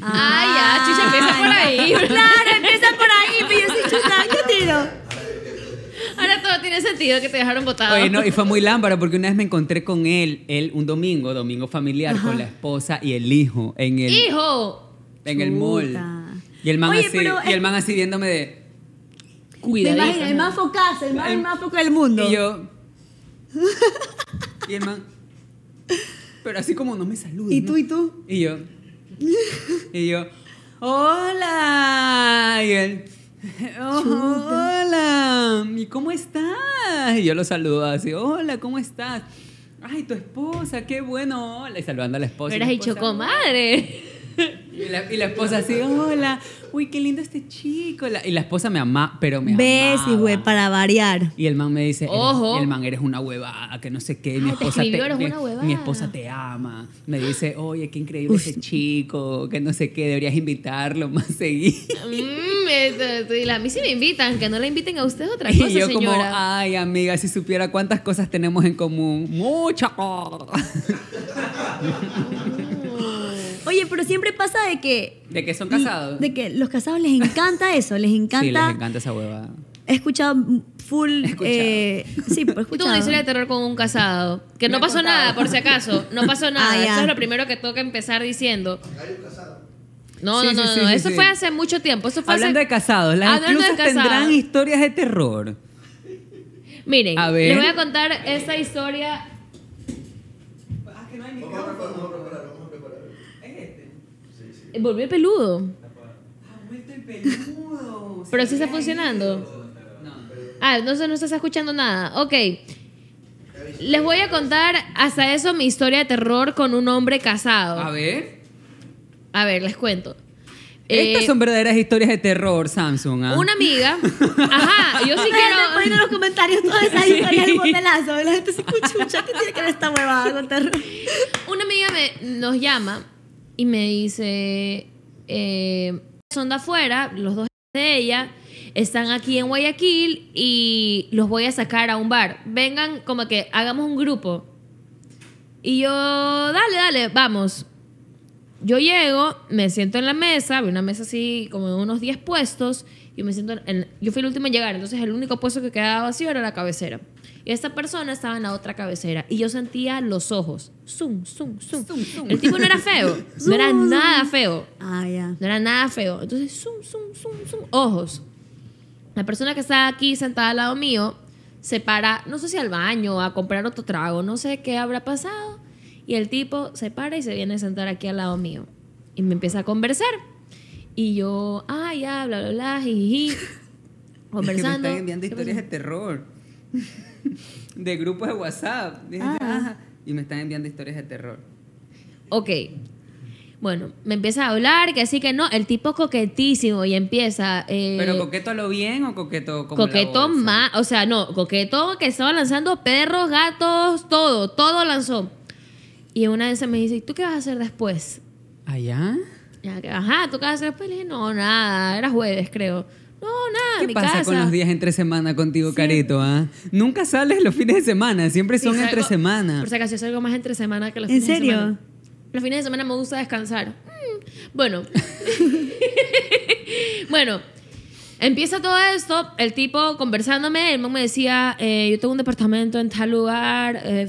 Ah, ya, chucha, ah, empieza por ahí. claro, empieza por ahí, pero pues, yo soy chuta, tiro no tiene sentido que te dejaron botado. Oye, no, y fue muy lámpara porque una vez me encontré con él, él un domingo, domingo familiar, con la esposa y el hijo en el. ¡Hijo! En el mall. Y el man así, y el man así viéndome de. Cuidado. El más focaz, el, el más foco del mundo. Y yo. y el man. Pero así como no me saluda. ¿Y tú y tú? Y yo. Y yo. ¡Hola! Y él hola, ¿y cómo estás? Y yo lo saludo así, hola, ¿cómo estás? Ay, tu esposa, qué bueno, hola. Y saludando a la esposa. has dicho, comadre. Y la, esposa así, hola, uy, qué lindo este chico. y la esposa me ama, pero me Ves, y güey, para variar. Y el man me dice, ojo. El, man, eres una huevada, que no sé qué. Mi, ah, esposa, te, una mi esposa te ama. Me dice, oye, qué increíble ese chico, que no sé qué, deberías invitarlo más seguido. Mm a mí sí me invitan, que no le inviten a usted otra cosa, Y yo como, ay, amiga, si supiera cuántas cosas tenemos en común. cosa Oye, pero siempre pasa de que... De que son casados. De que los casados les encanta eso, les encanta... Sí, les encanta esa hueva. He escuchado full... Escuchado. Eh, sí, he escuchado. Tuve una historia de terror con un casado. Que no pasó nada, por si acaso. No pasó ah, nada. Eso es lo primero que toca empezar diciendo. Hay casado. No, no, no, no. eso fue hace mucho tiempo. Eso fue hablando de casados, las tendrán historias de terror. Miren, les voy a contar Esta historia. que no hay vamos a a ¿Es este? Volvió peludo. peludo. Pero sí está funcionando. Ah, no, no estás escuchando nada. Ok. Les voy a contar hasta eso mi historia de terror con un hombre casado. A ver. A ver, les cuento. Estas eh, son verdaderas historias de terror, Samsung. ¿ah? Una amiga. Ajá, yo sí quiero. Después en los comentarios todas esas sí. de botelazo. La gente se escucha que tiene que ver esta huevada con terror. Una amiga me, nos llama y me dice: eh, Son de afuera, los dos de ella, están aquí en Guayaquil y los voy a sacar a un bar. Vengan, como que hagamos un grupo. Y yo, dale, dale, vamos yo llego, me siento en la mesa, había una mesa así como de unos 10 puestos, y me siento yo fui el último en llegar, entonces el único puesto que quedaba vacío era la cabecera. Y esta persona estaba en la otra cabecera y yo sentía los ojos. Zoom, zoom, zoom. zoom, El tipo no era feo, no era nada feo. Ah, ya. No era nada feo. Entonces, zoom, zoom, zoom, zoom. Ojos. La persona que está aquí sentada al lado mío se para, no sé si al baño, a comprar otro trago, no sé qué habrá pasado y el tipo se para y se viene a sentar aquí al lado mío. Y me empieza a conversar. Y yo, ay ya, bla, bla, bla, jiji. Conversando. me están enviando historias de terror. de grupos de WhatsApp. Ah. Y me están enviando historias de terror. Ok. Bueno, me empieza a hablar, que así que no, el tipo coquetísimo y empieza... Eh, ¿Pero coqueto lo bien o coqueto como Coqueto más, o sea, no, coqueto que estaba lanzando perros, gatos, todo, todo lanzó. Y una vez se me dice, tú qué vas a hacer después? ¿Allá? Ajá, ¿tú qué vas a hacer después? Le dije, no, nada, era jueves, creo. No, nada, ¿Qué pasa con los días entre semana contigo, Carito? ¿ah? Nunca sales los fines de semana, siempre son entre semana. Por si acaso, yo salgo más entre semana que los fines de semana. ¿En serio? Los fines de semana me gusta descansar. Mm, bueno. bueno, Empieza todo esto, el tipo conversándome, el man me decía, eh, yo tengo un departamento en tal lugar, eh,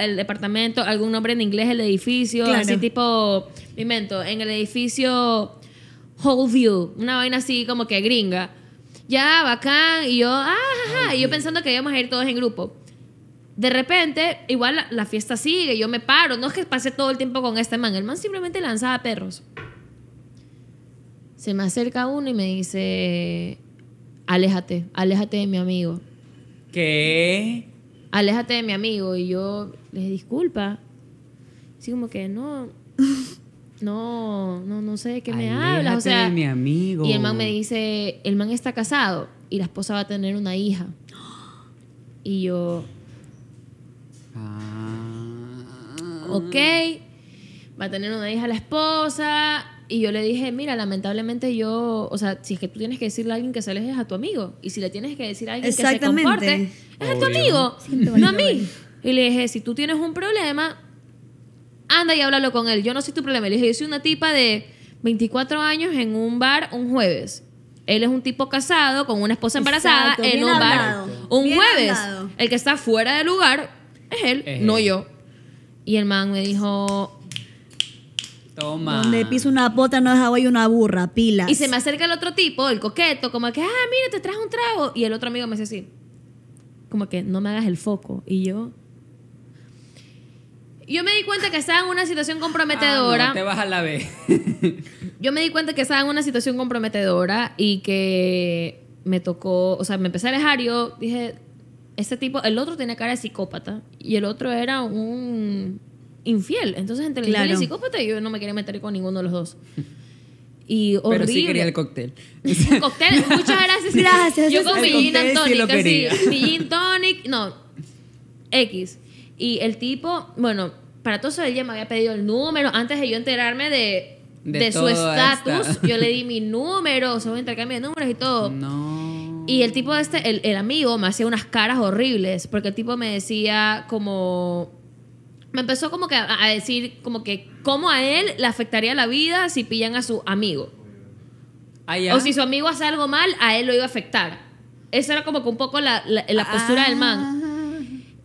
el departamento, algún nombre en inglés, el edificio, así tipo, me en el edificio Whole View, una vaina así como que gringa. Ya, bacán, y yo, ah, y yo pensando que íbamos a ir todos en grupo. De repente, igual la, fiesta sigue, yo me paro, no es que pase todo el tiempo con este man, el man simplemente lanzaba perros. Se me acerca uno y me dice, aléjate, aléjate de mi amigo. ¿Qué? Aléjate de mi amigo. Y yo les disculpa. Así como que no, no, no, no sé de qué me habla. hablas. O sea, de mi amigo. Y el man me dice, el man está casado y la esposa va a tener una hija. Y yo, ah. ok, va a tener una hija la esposa y yo le dije, mira, lamentablemente yo, o sea, si es que tú tienes que decirle a alguien que se es a tu amigo. Y si le tienes que decir a alguien que se comporte, es a tu amigo, no a mí. Y le dije, si tú tienes un problema, anda y háblalo con él. Yo no sé tu problema. Le dije, yo soy una tipa de 24 años en un bar un jueves. Él es un tipo casado con una esposa embarazada en un bar un jueves. El que está fuera del lugar es él, no yo. Y el man me dijo, Toma. Donde piso una pota no deja hoy una burra, pila. Y se me acerca el otro tipo, el coqueto, como que, ah, mira, te traes un trago. Y el otro amigo me dice así, como que no me hagas el foco. Y yo, yo me di cuenta que estaba en una situación comprometedora. Ah, te vas a la B. yo me di cuenta que estaba en una situación comprometedora y que me tocó, o sea, me empecé a alejar. Yo dije, este tipo, el otro tiene cara de psicópata y el otro era un infiel. Entonces, entre el claro. infiel y yo no me quería meter con ninguno de los dos. Y horrible. Pero sí quería el cóctel. El cóctel, muchas gracias. gracias. Yo con mi gin tonic, sí mi gin tonic, no, X. Y el tipo, bueno, para todo eso él me había pedido el número. Antes de yo enterarme de, de, su estatus, yo le di mi número, o sea, a intercambio de números y todo. No. Y el tipo este, el amigo, me hacía unas caras horribles, porque el tipo me decía como me empezó como que a, decir como que cómo a él le afectaría la vida si pillan a su amigo. Ah, o si su amigo hace algo mal, a él lo iba a afectar. Esa era como que un poco la, la, postura del man. Ah.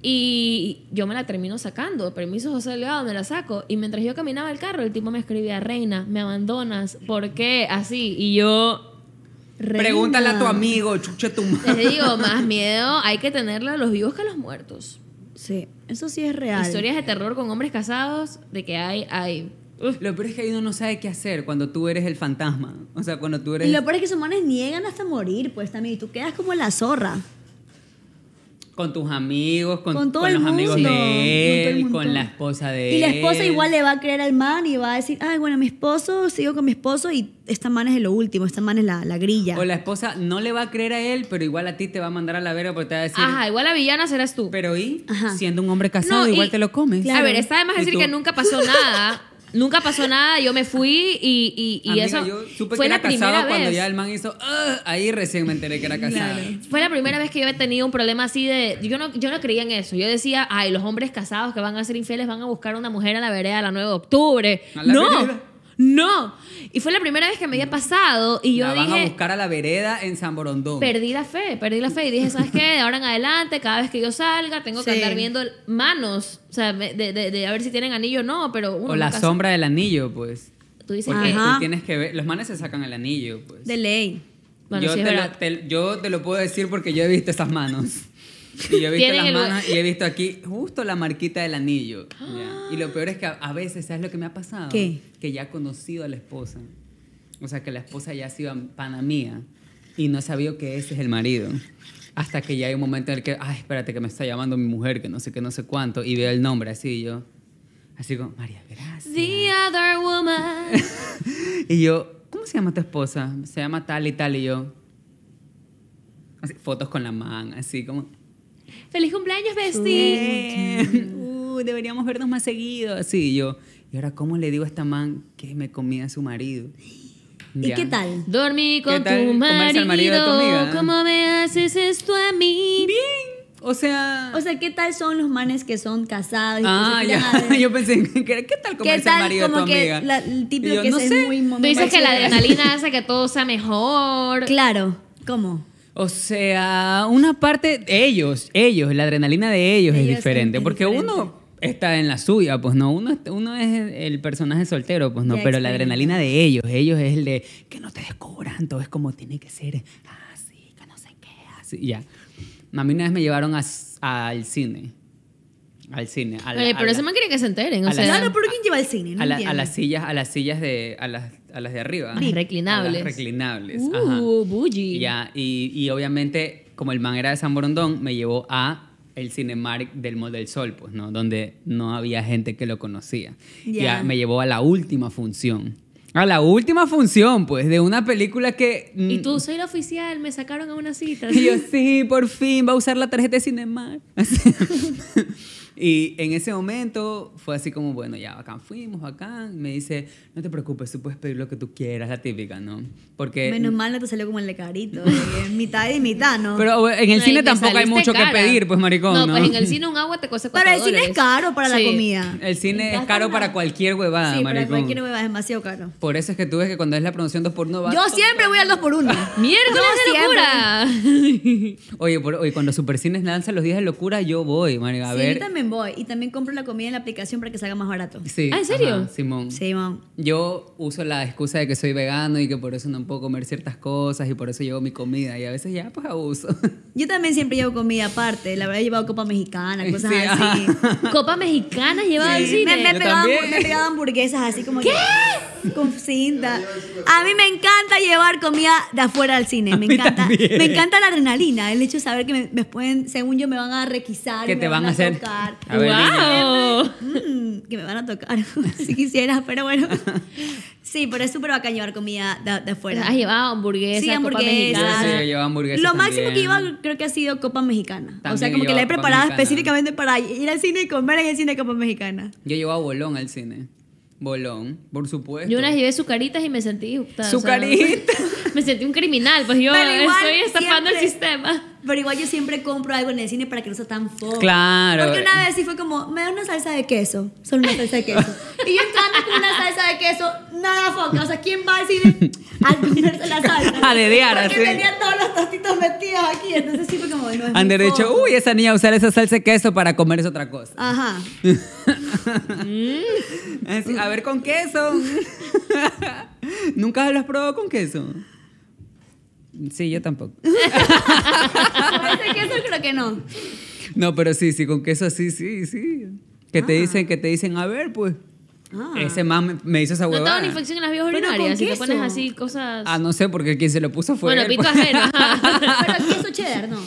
Y yo me la termino sacando. Permiso, José Leado, me la saco. Y mientras yo caminaba el carro, el tipo me escribía, Reina, me abandonas. ¿Por qué? Así. Y yo... Reina. Pregúntale a tu amigo, chuche tu madre. Te digo, más miedo hay que tenerle a los vivos que a los muertos. Sí, eso sí es real. Historias de terror con hombres casados, de que hay, hay. Lo peor es que uno no sabe qué hacer cuando tú eres el fantasma. O sea, cuando tú eres. Y lo peor es que esos manes niegan hasta morir, pues también. Y tú quedas como la zorra. Con tus amigos, con, con, los amigos de él, con, la esposa de él. Y la esposa igual le va a creer al man y va a decir, ay, bueno, mi esposo, sigo con mi esposo y esta man es lo último, esta man es la, grilla. O la esposa no le va a creer a él, pero igual a ti te va a mandar a la verga porque te va a decir... Ajá, igual la villana serás tú. Pero y, siendo un hombre casado, igual te lo comes. A ver, está además decir que nunca pasó nada. Nunca pasó nada, yo me fui y, y, y eso. Yo supe fue que era la cuando ya el man hizo. ahí recién me enteré que era casado. Fue la primera vez que yo he tenido un problema así de. Yo no, yo no creía en eso. Yo decía, ay, los hombres casados que van a ser infieles van a buscar una mujer a la vereda la 9 de octubre. no no. Y fue la primera vez que me había pasado y yo la van a buscar a la vereda en San Borondón. Perdí la fe, perdí la fe y dije, ¿sabes qué? De ahora en adelante, cada vez que yo salga, tengo que andar viendo manos, o sea, de, de- de a ver si tienen anillo o no, pero... O la sombra del anillo, pues. Tú dices, tienes que ver. Los manes se sacan el anillo, pues. De ley. yo, te yo te lo puedo decir porque yo he visto esas manos. Y yo he visto las manos y he visto aquí justo la marquita del anillo. Ah. Y lo peor es que a, veces, ¿sabes lo que me ha pasado? Que ya he conocido a la esposa. O sea, que la esposa ya ha sido pana mía y no he sabido que ese es el marido. Hasta que ya hay un momento en el que, ay, espérate, que me está llamando mi mujer, que no sé qué, no sé cuánto, y veo el nombre así y yo, así como, María, gracias. The other woman. y yo, ¿cómo se llama tu esposa? Se llama tal y tal, y yo, así, fotos con la man, así como, ¡Feliz cumpleaños, Besti! Uh, deberíamos vernos más seguido. Así yo. ¿Y ahora cómo le digo a esta man que me comía su marido? ¿Y qué tal? Dormí con tu marido, marido ¿eh? ¿Cómo me haces esto a mí? Bien. O sea. O sea, ¿qué tal son los manes que son casados? ah, ya. Yo pensé, ¿qué, qué tal comerse al tal? marido de tu Como que el tipo no sé. Tú dices que la adrenalina hace que todo sea mejor. Claro. ¿Cómo? O sea, una parte, ellos, ellos, la adrenalina de ellos, es diferente, porque uno está en la suya, pues no, uno, es el personaje soltero, pues no, pero la adrenalina de ellos, ellos es el de que no te descubran, todo es como tiene que ser, así, que no sé qué, así, ya. A mí una vez me llevaron al cine. Al cine. A Oye, pero ese eso quiere que se enteren. O sea, ¿quién lleva al cine? a, las sillas, a las sillas de. A las a las de arriba. reclinables. reclinables. Uh, ya, y, y, obviamente, como el man era de San Borondón, me llevó a el Cinemark del Mall del Sol, pues, ¿no? Donde no había gente que lo conocía. Ya, me llevó a la última función. A la última función, pues, de una película que... Mm, y tú, soy la oficial, me sacaron a una cita. yo, sí, por fin, va a usar la tarjeta de Cinemark. Y en ese momento fue así como, bueno, ya acá fuimos, acá. Me dice, no te preocupes, tú puedes pedir lo que tú quieras, la típica, ¿no? Porque... Menos mal no te salió como el de carito, mitad y mitad, ¿no? Pero en el cine tampoco hay mucho que pedir, pues, maricón, no, pues en el cine un agua te cuesta Pero el cine es caro para la comida. El cine es caro para cualquier huevada, sí, maricón. para cualquier huevada, es demasiado caro. Por eso es que tú ves que cuando es la promoción 2x1 va... Yo siempre voy al 2x1. ¡Mierda, de locura! oye, oye, cuando Supercines lanzan los días de locura, yo voy, maricón, a ver voy y también compro la comida en la aplicación para que salga más barato. Ah, en serio? Simón. Simón. Yo uso la excusa de que soy vegano y que por eso no puedo comer ciertas cosas y por eso llevo mi comida y a veces ya pues abuso. Yo también siempre llevo comida aparte, la verdad he llevado copa mexicana, cosas así. Copa mexicana llevada al cine. Me, he pegado hamburguesas así como ¿Qué? con cinta. A mí me encanta llevar comida de afuera al cine, me encanta. Me encanta la adrenalina, el hecho de saber que me, pueden, según yo me van a requisar, que te van, a, hacer tocar, wow. que me van a tocar, si quisieras, pero bueno. Sí, pero es súper bacán llevar comida de, de afuera. Has llevado hamburguesas, sí, hamburguesas. hamburguesas Lo máximo que iba creo que ha sido copa mexicana. o sea, como que la he preparado específicamente para ir al cine y comer en el cine copa mexicana. Yo llevado bolón al cine. Bolón, por supuesto. Yo vez llevé sucaritas y me sentí. Sucaritas. me sentí un criminal, pues yo estoy estafando el sistema. Pero igual yo siempre compro algo en el cine para que no sea tan foco. Claro. Porque una vez sí fue como, me da una salsa de queso. Solo una salsa de queso. y yo entrando con una salsa de queso, nada foca. O sea, ¿quién va a cine a comerse la salsa? A dedear, así. Porque tenía todos los tostitos metidos aquí. Entonces sí fue como, no es de uy, esa niña usar esa salsa de queso para comer es otra cosa. Ajá. a ver, con queso. ¿Nunca lo has probado con queso? Sí, yo tampoco. Ese queso creo que no. No, pero sí, sí, con queso sí, sí, sí. Que te dicen, ah. que te dicen, a ver, pues. Ah. Ese más me hizo esa huevada. No te una infección en las vías urinarias si te pones así cosas... Ah, no sé, porque quien se lo puso fue Bueno, pito a pues. ajeno, Pero el queso cheddar, no.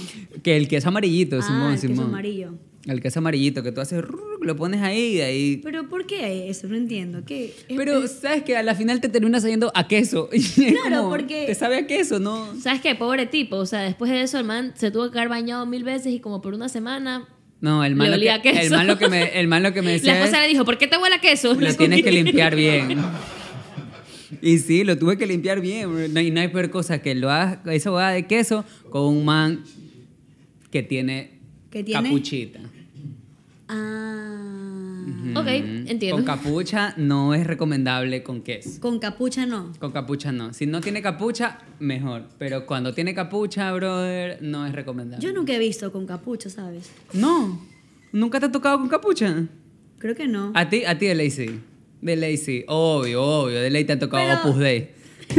Que el queso amarillito, ah, Simón, Simón, el queso amarillo. El queso amarillito que tú haces, lo pones ahí y ahí. Pero ¿por qué eso? No entiendo. ¿Qué? Pero sabes que a la final te termina saliendo a queso. Claro, porque. Te sabe a queso, ¿no? ¿Sabes qué? Pobre tipo. O sea, después de eso, el man se tuvo que quedar bañado mil veces y como por una semana. No, el man, que, queso. El man lo que me, el man decía. La esposa le dijo, ¿por qué te huele a queso? Lo tienes que limpiar bien. Y sí, lo tuve que limpiar bien. y no hay peor cosa que lo hagas esa de queso con un man que tiene, ¿Que tiene? capuchita. Ah. Ok, entiendo. Con capucha no es recomendable con queso. Con capucha no. Con capucha no. Si no tiene capucha, mejor. Pero cuando tiene capucha, brother, no es recomendable. Yo nunca he visto con capucha, ¿sabes? No. ¿Nunca te ha tocado con capucha? Creo que no. A ti, a ti de Lazy? De Lazy, Obvio, obvio. De ley te ha tocado Opus Dei.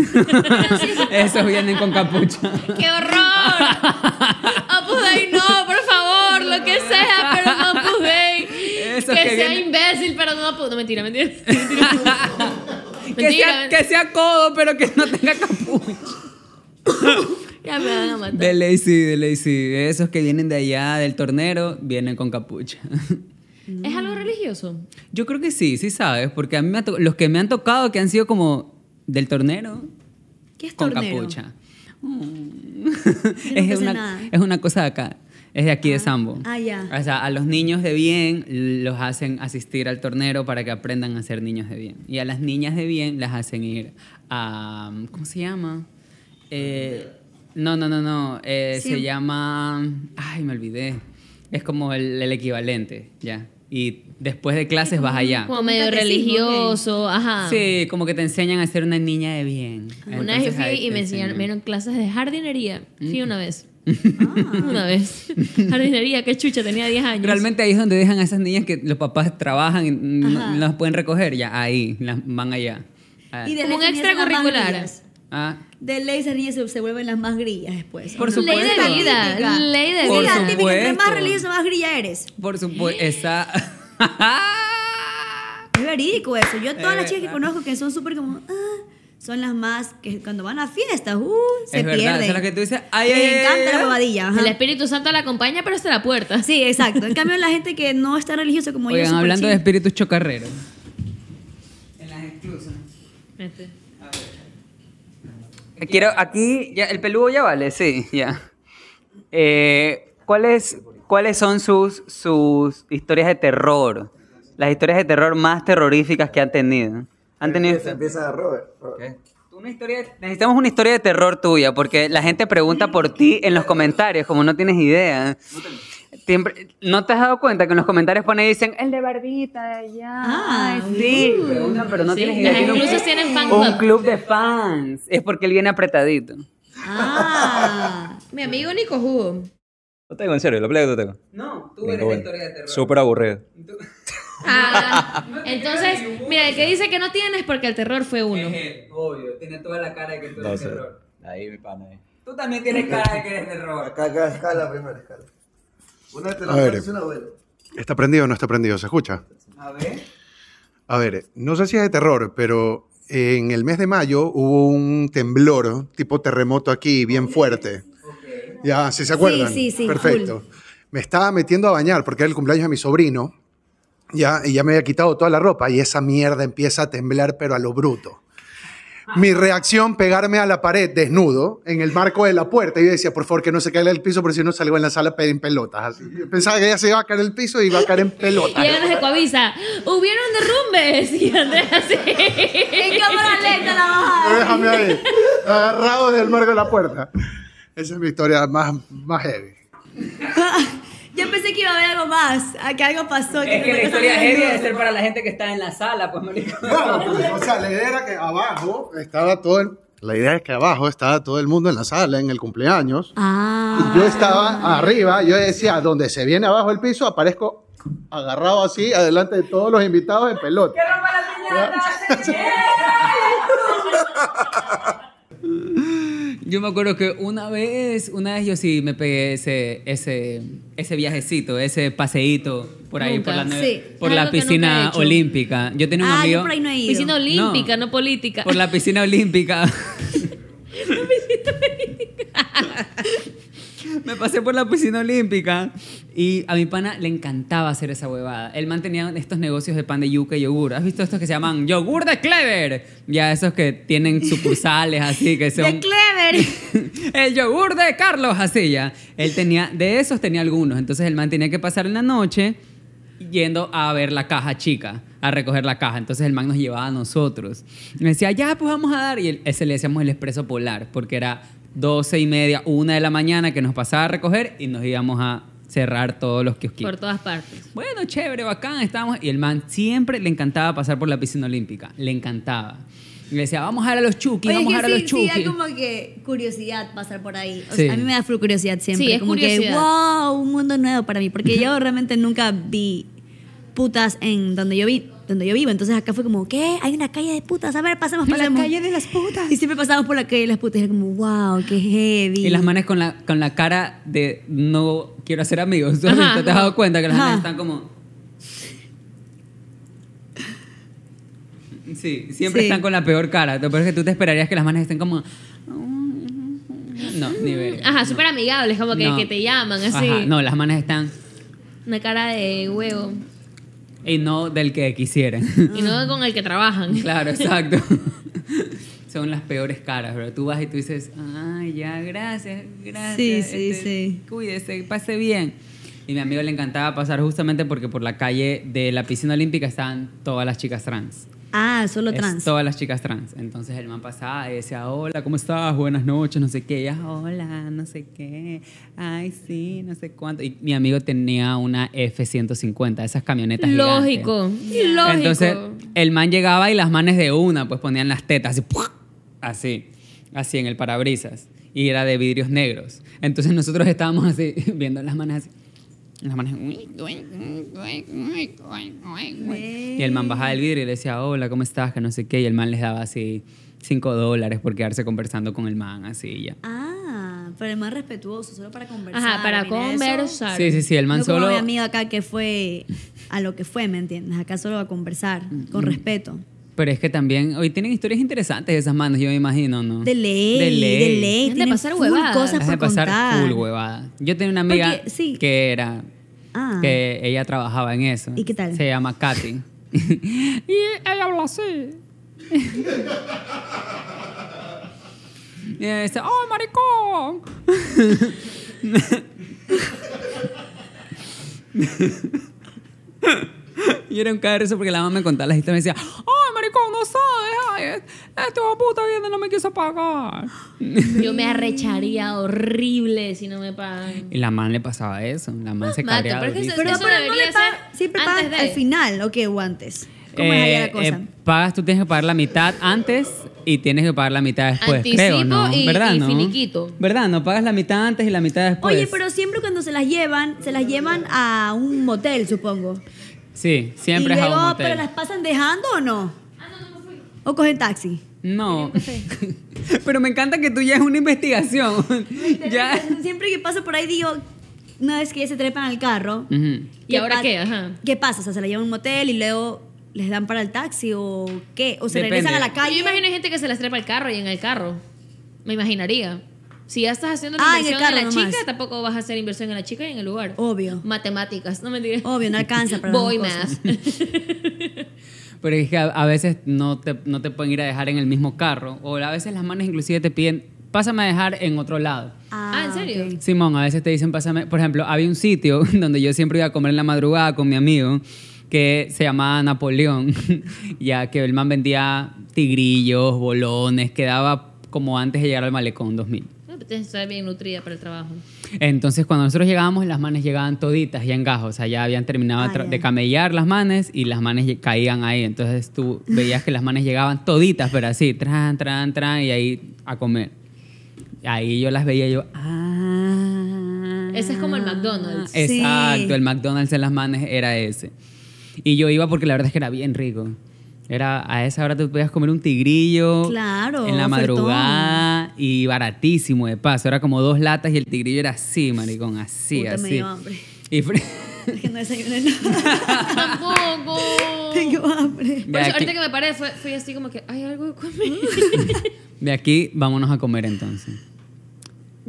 Esos vienen con capucha. ¡Qué horror! que, sea imbécil, pero no, pues, no mentira, mentira. que, sea, codo, pero que no tenga capucha. ya me van a matar. De Lazy, de Lazy. Esos que vienen de allá, del tornero, vienen con capucha. ¿Es algo religioso? Yo creo que sí, sí sabes, porque a mí me los que me han tocado que han sido como del tornero. ¿Qué es con capucha. Mm. es, una, es una cosa de acá es de aquí de ah, Sambo. Ah, ya. O sea, a los niños de bien los hacen asistir al tornero para que aprendan a ser niños de bien. Y a las niñas de bien las hacen ir a. ¿Cómo se llama? Eh, no, no, no, no. Eh, se llama. Ay, me olvidé. Es como el, equivalente, ya. Y después de clases vas allá. Como medio religioso, ajá. Sí, como que te enseñan a ser una niña de bien. Una vez fui y me enseñaron, me clases de jardinería. Fui mm. una vez. Ah. Una vez. Jardinería, qué chucha, tenía 10 años. Realmente ahí es donde dejan a esas niñas que los papás trabajan y no, las pueden recoger, ya ahí, las van allá. Y ah. de un extracurricular. Ah. De ley esas niñas se, vuelven las más grillas después. Por supuesto. Ley de vida. Ley de vida. entre más religiosa, más grilla eres. Por supuesto. Esa. es verídico eso. Yo todas las chicas que conozco que son súper como son las más que cuando van a fiestas, uh, se pierden. que tú dices, encanta la babadilla El Espíritu Santo la acompaña, pero en la puerta. Sí, exacto. En cambio, la gente que no está religiosa como yo. hablando de espíritus chocarreros. En las exclusas. Este. Quiero, aquí, ya, el peludo ya vale, sí, ya. Eh, ¿cuáles, ¿Cuáles son sus, sus historias de terror? Las historias de terror más terroríficas que han tenido. Han tenido... Empieza, Robert. Necesitamos una historia de terror tuya, porque la gente pregunta por ti en los comentarios, como no tienes idea. No te has dado cuenta que en los comentarios pone dicen el de barbita de allá? Ah, sí. pero no tienes idea. Incluso tienen Un club de fans. Es porque él viene apretadito. Ah, mi amigo Nico Hugo. No tengo, en serio, lo playa te tengo. No, tú eres la historia de terror. Súper aburrido. Ah, entonces, mira, el que dice que no tienes porque el terror fue uno. obvio, tiene toda la cara de que tú eres terror. Ahí, mi pana. Tú también tienes cara de que eres terror. Acá, acá, escala, primera escala. Una de las ver. una ¿Está prendido o no está prendido? ¿Se escucha? A ver. A ver, no sé si es de terror, pero en el mes de mayo hubo un temblor, tipo terremoto aquí, bien fuerte. Ya, ¿Sí se acuerdan. sí, sí, Perfecto. Me estaba metiendo a bañar porque era el cumpleaños de mi sobrino ya, me había quitado toda la ropa y esa mierda empieza a temblar, pero a lo bruto. Mi reacción, pegarme a la pared desnudo, en el marco de la puerta. Y yo decía, por favor, que no se caiga el piso, porque si no salgo en la sala en pelotas. Así. Pensaba que ella se iba a caer el piso y iba a caer en pelotas. Y ella de Coavisa, hubieron derrumbes. Y Andrés así. en cámara lenta la bajada. Déjame ahí, agarrado del marco de la puerta. Esa es mi historia más, más heavy. Yo pensé que iba a haber algo más, a que algo pasó. es que la historia es ser para la gente que está en la sala, pues, Mónica. o sea, la idea era que abajo estaba todo el... La idea es que abajo estaba todo el mundo en la sala, en el cumpleaños. Ah. yo estaba arriba, yo decía, donde se viene abajo el piso, aparezco agarrado así, adelante de todos los invitados en pelota. ¡Qué ropa la piñata! yo me acuerdo que una vez, una vez yo sí me pegué ese, ese ese viajecito, ese paseíto por ahí, por la, por la piscina olímpica. Yo tenía un ah, amigo. Yo por ahí no he ido. Piscina olímpica, no, no política. Por la piscina olímpica. la piscina olímpica. me pasé por la piscina olímpica y a mi pana le encantaba hacer esa huevada. El man tenía estos negocios de pan de yuca y yogur. ¿Has visto estos que se llaman yogur de Clever? Ya esos que tienen sucursales así que son... ¡De Clever! el yogur de Carlos, así ya. Él tenía, de esos tenía algunos. Entonces el man tenía que pasar en la noche yendo a ver la caja chica, a recoger la caja. Entonces el man nos llevaba a nosotros. me decía, ya, pues vamos a dar. Y ese le decíamos el expreso polar, porque era 12 y media, una de la mañana que nos pasaba a recoger y nos íbamos a cerrar todos los kiosquitos. Por todas partes. Bueno, chévere, bacán, estábamos. Y el man siempre le encantaba pasar por la piscina olímpica. Le encantaba. Y le decía, vamos a ir a los chukis, vamos a ir a los chukis. Sí, da como que curiosidad pasar por ahí. A mí me da full curiosidad siempre. Sí, es como que, wow, un mundo nuevo para mí. Porque yo realmente nunca vi putas en donde yo vi donde yo vivo. Entonces acá fue como, ¿qué? Hay una calle de putas. A ver, pasamos por la calle de las putas. Y siempre pasamos por la calle de las putas. Y era como, wow, qué heavy. Y las manes con la, con la cara de no quiero hacer amigos. ¿Te has dado cuenta que las manes están como... Sí, siempre están con la peor cara. Lo es que tú te esperarías que las manes estén como... No, ni ver. Ajá, súper amigables, como que, te llaman, así. no, las manes están... Una cara de huevo. Y no del que quisieran. Y no con el que trabajan. Claro, exacto. Son las peores caras, pero tú vas y tú dices, ay, ya, gracias, gracias. Sí, sí, este, sí. Cuídese, pase bien. Y a mi amigo le encantaba pasar justamente porque por la calle de la piscina olímpica estaban todas las chicas trans. Ah, solo trans. todas las chicas trans. Entonces el man pasaba y decía, hola, ¿cómo estás? Buenas noches, no sé qué. Ella, hola, no sé qué. Ay, sí, no sé cuánto. Y mi amigo tenía una F-150, esas camionetas Lógico, lógico. Entonces el man llegaba y las manes de una, pues ponían las tetas así, así, así en el parabrisas. Y era de vidrios negros. Entonces nosotros estábamos así, viendo las manes así. Y el man bajaba el vidrio y le decía, hola, ¿cómo estás? Que no sé qué. Y el man les daba así Cinco dólares por quedarse conversando con el man, así ya. Ah, pero el man respetuoso, solo para conversar. Ajá, para conversar. Sí, sí, sí, el man solo. Yo mi amigo acá que fue a lo que fue, ¿me entiendes? Acá solo a conversar, con mm. respeto. Pero es que también hoy tienen historias interesantes esas manos, yo me imagino, ¿no? De ley. De ley. De ley. pasar huevadas. cosas por de pasar contar. full huevada. Yo tenía una amiga que era. Ah. Que ella trabajaba en eso. ¿Y qué tal? Se llama Katy. y ella habla así. y ella dice, ¡oh, maricón! y era un eso porque la mamá me contaba las historias y me decía, ay, maricón, no sabes, ay, este puta viene, no me quiso pagar. Yo me arrecharía horrible si no me pagan. Y la mamá le pasaba eso, la mamá se cabreaba. Pero, pero, no le siempre al final, o o antes. ¿Cómo eh, la eh, cosa? pagas, tú tienes que pagar la mitad antes y tienes que pagar la mitad después, Anticipo creo, ¿no? Y, finiquito. ¿Verdad? No pagas la mitad antes y la mitad después. Oye, pero siempre cuando se las llevan, se las llevan a un motel, supongo. Sí, siempre ¿Pero las pasan dejando o no? Ah, no, no ¿O cogen taxi? No. pero me encanta que tú ya es una investigación. ya. Siempre que paso por ahí digo, una vez que ya se trepan al carro. ¿Y ahora qué? ¿Qué pasa? O sea, se la llevan a un motel y luego les dan para el taxi o qué? O se regresan a la calle. Yo imagino gente que se las trepa al carro y en el carro. Me imaginaría. Si ya estás haciendo ah, inversión en, la chica, tampoco vas a hacer inversión en la chica y en el lugar. Obvio. Matemáticas, no me digas. Obvio, no alcanza para Voy más. Pero es que a, veces no te, no te, pueden ir a dejar en el mismo carro. O a veces las manos inclusive te piden, pásame a dejar en otro lado. Ah, ah ¿en serio? Simón, a veces te dicen, pásame. Por ejemplo, había un sitio donde yo siempre iba a comer en la madrugada con mi amigo que se llamaba Napoleón, ya que el man vendía tigrillos, bolones, quedaba como antes de llegar al malecón 2000 estoy bien nutrida para el trabajo. Entonces, cuando nosotros llegábamos, las manes llegaban toditas y en O sea, ya habían terminado ah, de camellar las manes y las manes caían ahí. Entonces, tú veías que las manes llegaban toditas, pero así, tran, tran, tran, y ahí a comer. Ahí yo las veía yo, ah. Ese es como el McDonald's. Exacto, el McDonald's en las manes era ese. Y yo iba porque la verdad es que era bien rico. Era a esa hora tú podías comer un tigrillo. Claro, en la madrugada y baratísimo de paso. Era como dos latas y el tigrillo era así, maricón, así, Puta, así. Me dio hambre. Y es que no desayuné nada. Tampoco. Tengo hambre. Por eso, ahorita que me paré, fui así como que, hay algo de comer. De aquí, vámonos a comer entonces.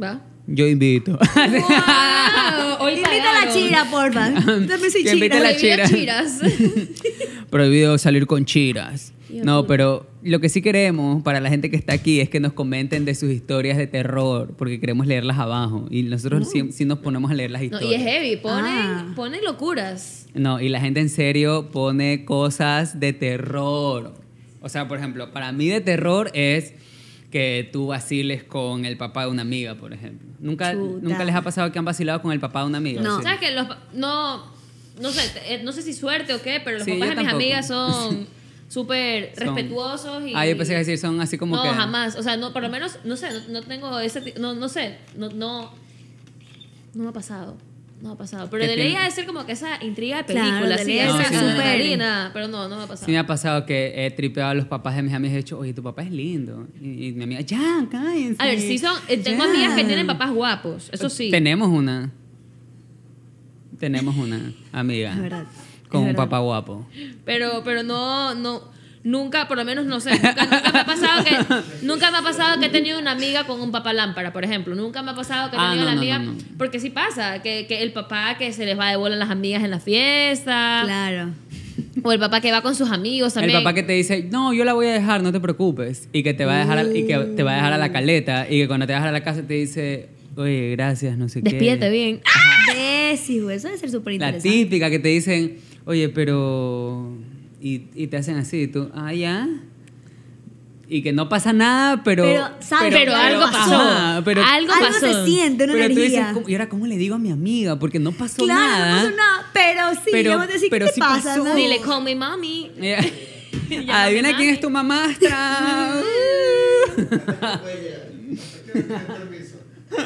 ¿Va? Yo invito. Wow. Invita a la chira, porfa. Dame si chira. Invita a la chira. Prohibido salir con chiras. No, pero lo que sí queremos para la gente que está aquí es que nos comenten de sus historias de terror, porque queremos leerlas abajo. Y nosotros sí, nos ponemos a leer las historias. No, y es heavy, ah. ponen, locuras. No, y la gente en serio pone cosas de terror. O sea, por ejemplo, para mí de terror es que tú vaciles con el papá de una amiga, por ejemplo. ¿Nunca, ¿nunca les ha pasado que han vacilado con el papá de una amiga? No, no, sé, eh, no sé si suerte o qué, pero los papás de mis amigas son... súper respetuosos y... Ah, yo pensé que decir son así como no, que... No, jamás. O sea, no, por lo menos, no sé, no, tengo ese... No, no sé, no, no... No me ha pasado. No me ha pasado. Pero debería de ser como que esa intriga de película. Claro, sí, esa sí, Pero no, no me ha pasado. Sí me ha pasado que he tripeado a los papás de mis amigas y he dicho, oye, tu papá es lindo. Y, mi amiga, ya, cállense. A ver, sí son... Eh, tengo amigas que tienen papás guapos. Eso sí. Tenemos una. Tenemos una amiga. Es verdad con un papá guapo. Pero, pero no, no, nunca, por lo menos no sé, nunca, me ha pasado que nunca me ha pasado que he tenido una amiga con un papá lámpara, por ejemplo. Nunca me ha pasado que he ah, tenido una amiga. porque sí pasa, que, que, el papá que se les va de bola a las amigas en la fiesta. Claro. O el papá que va con sus amigos también. El papá que te dice, no, yo la voy a dejar, no te preocupes. Y que te va a dejar, a, y que te va a, dejar a la caleta. Y que cuando te vas a la casa te dice, oye, gracias, no sé qué. Despídete bien. eso debe ser súper interesante. La típica que te dicen, oye, pero... Y, te hacen así, tú, ah, ya y que no pasa nada, pero. Pero, algo pero algo pasó. algo, pasó. se siente, una pero Tú dices, y ahora, ¿cómo le digo a mi amiga? Porque no pasó nada. Claro, no pasó nada, pero sí, pero, vamos a decir, ¿qué sí Pasó. Dile, call me mami. Adivina quién es tu mamastra.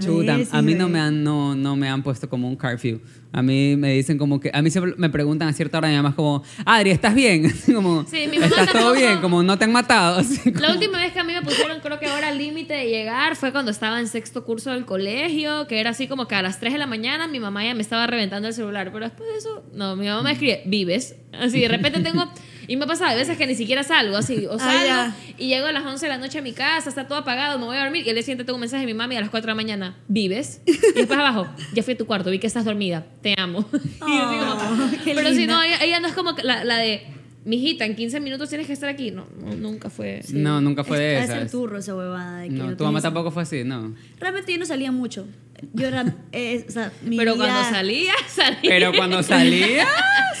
Chuta, a mí no me han, no, no me han puesto como un curfew. A mí me dicen como que, a mí siempre me preguntan a cierta hora y mamá como, Adri, ¿estás bien? como, sí, mi mamá ¿estás todo bien? Como, no te han matado. La última vez que a mí me pusieron, creo que ahora límite de llegar fue cuando estaba en sexto curso del colegio, que era así como que a las 3 de la mañana mi mamá ya me estaba reventando el celular, pero después de eso, no, mi mamá me escribe, vives. Así, de repente tengo... Y me ha pasado, hay veces que ni siquiera salgo, así, o ah, salgo y llego a las 11 de la noche a mi casa, está todo apagado, me voy a dormir y al día siguiente tengo un mensaje de mi mami a las 4 de la mañana, ¿vives? Y después abajo, ya fui a tu cuarto, vi que estás dormida, te amo. pero si no, ella, no es como la, la de hijita en 15 minutos tienes que estar aquí. No, mm. nunca fue. No, nunca fue de esas. turro esa huevada. no, tu mamá tampoco fue así, no. Realmente yo no salía mucho. Yo era. Eh, o sea, mi Pero cuando salía, salía. Pero cuando salía,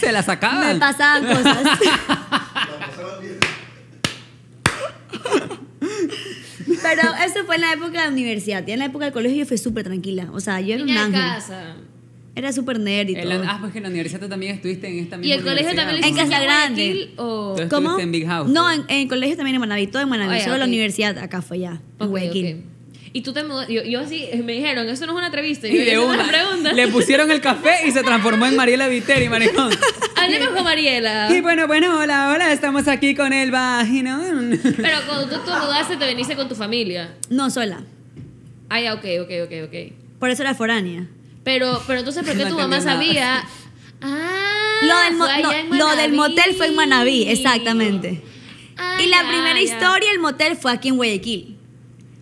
se la sacaban. Me pasaban cosas. Pero eso fue en la época de la universidad. y en la época del colegio yo fui súper tranquila. O sea, yo era un ángel. casa. Era súper nerd y todo. ah, pues que en la universidad tú también estuviste en esta misma Y el colegio también En Casa Grande. o en Big House, No, pues. en, el colegio también en Manaví, todo en Manaví, ah, solo la universidad acá fue ya, en Guayaquil. Y tú te mudaste Yo, así, me dijeron, eso no es una entrevista. Y, de una, pregunta. Le pusieron el café y se transformó en Mariela Viteri, maricón. Hablemos con Mariela. Y bueno, bueno, hola, hola, estamos aquí con el vagino. Pero cuando tú te mudaste, te viniste con tu familia. No, sola. Ah, ya, ok, ok, ok, ok. Por eso era foránea. Pero, pero entonces, ¿por qué tu mamá sabía? Ah, lo del, ah, lo del motel fue en Manaví, exactamente. Ah, y la primera historia, el motel fue aquí en Guayaquil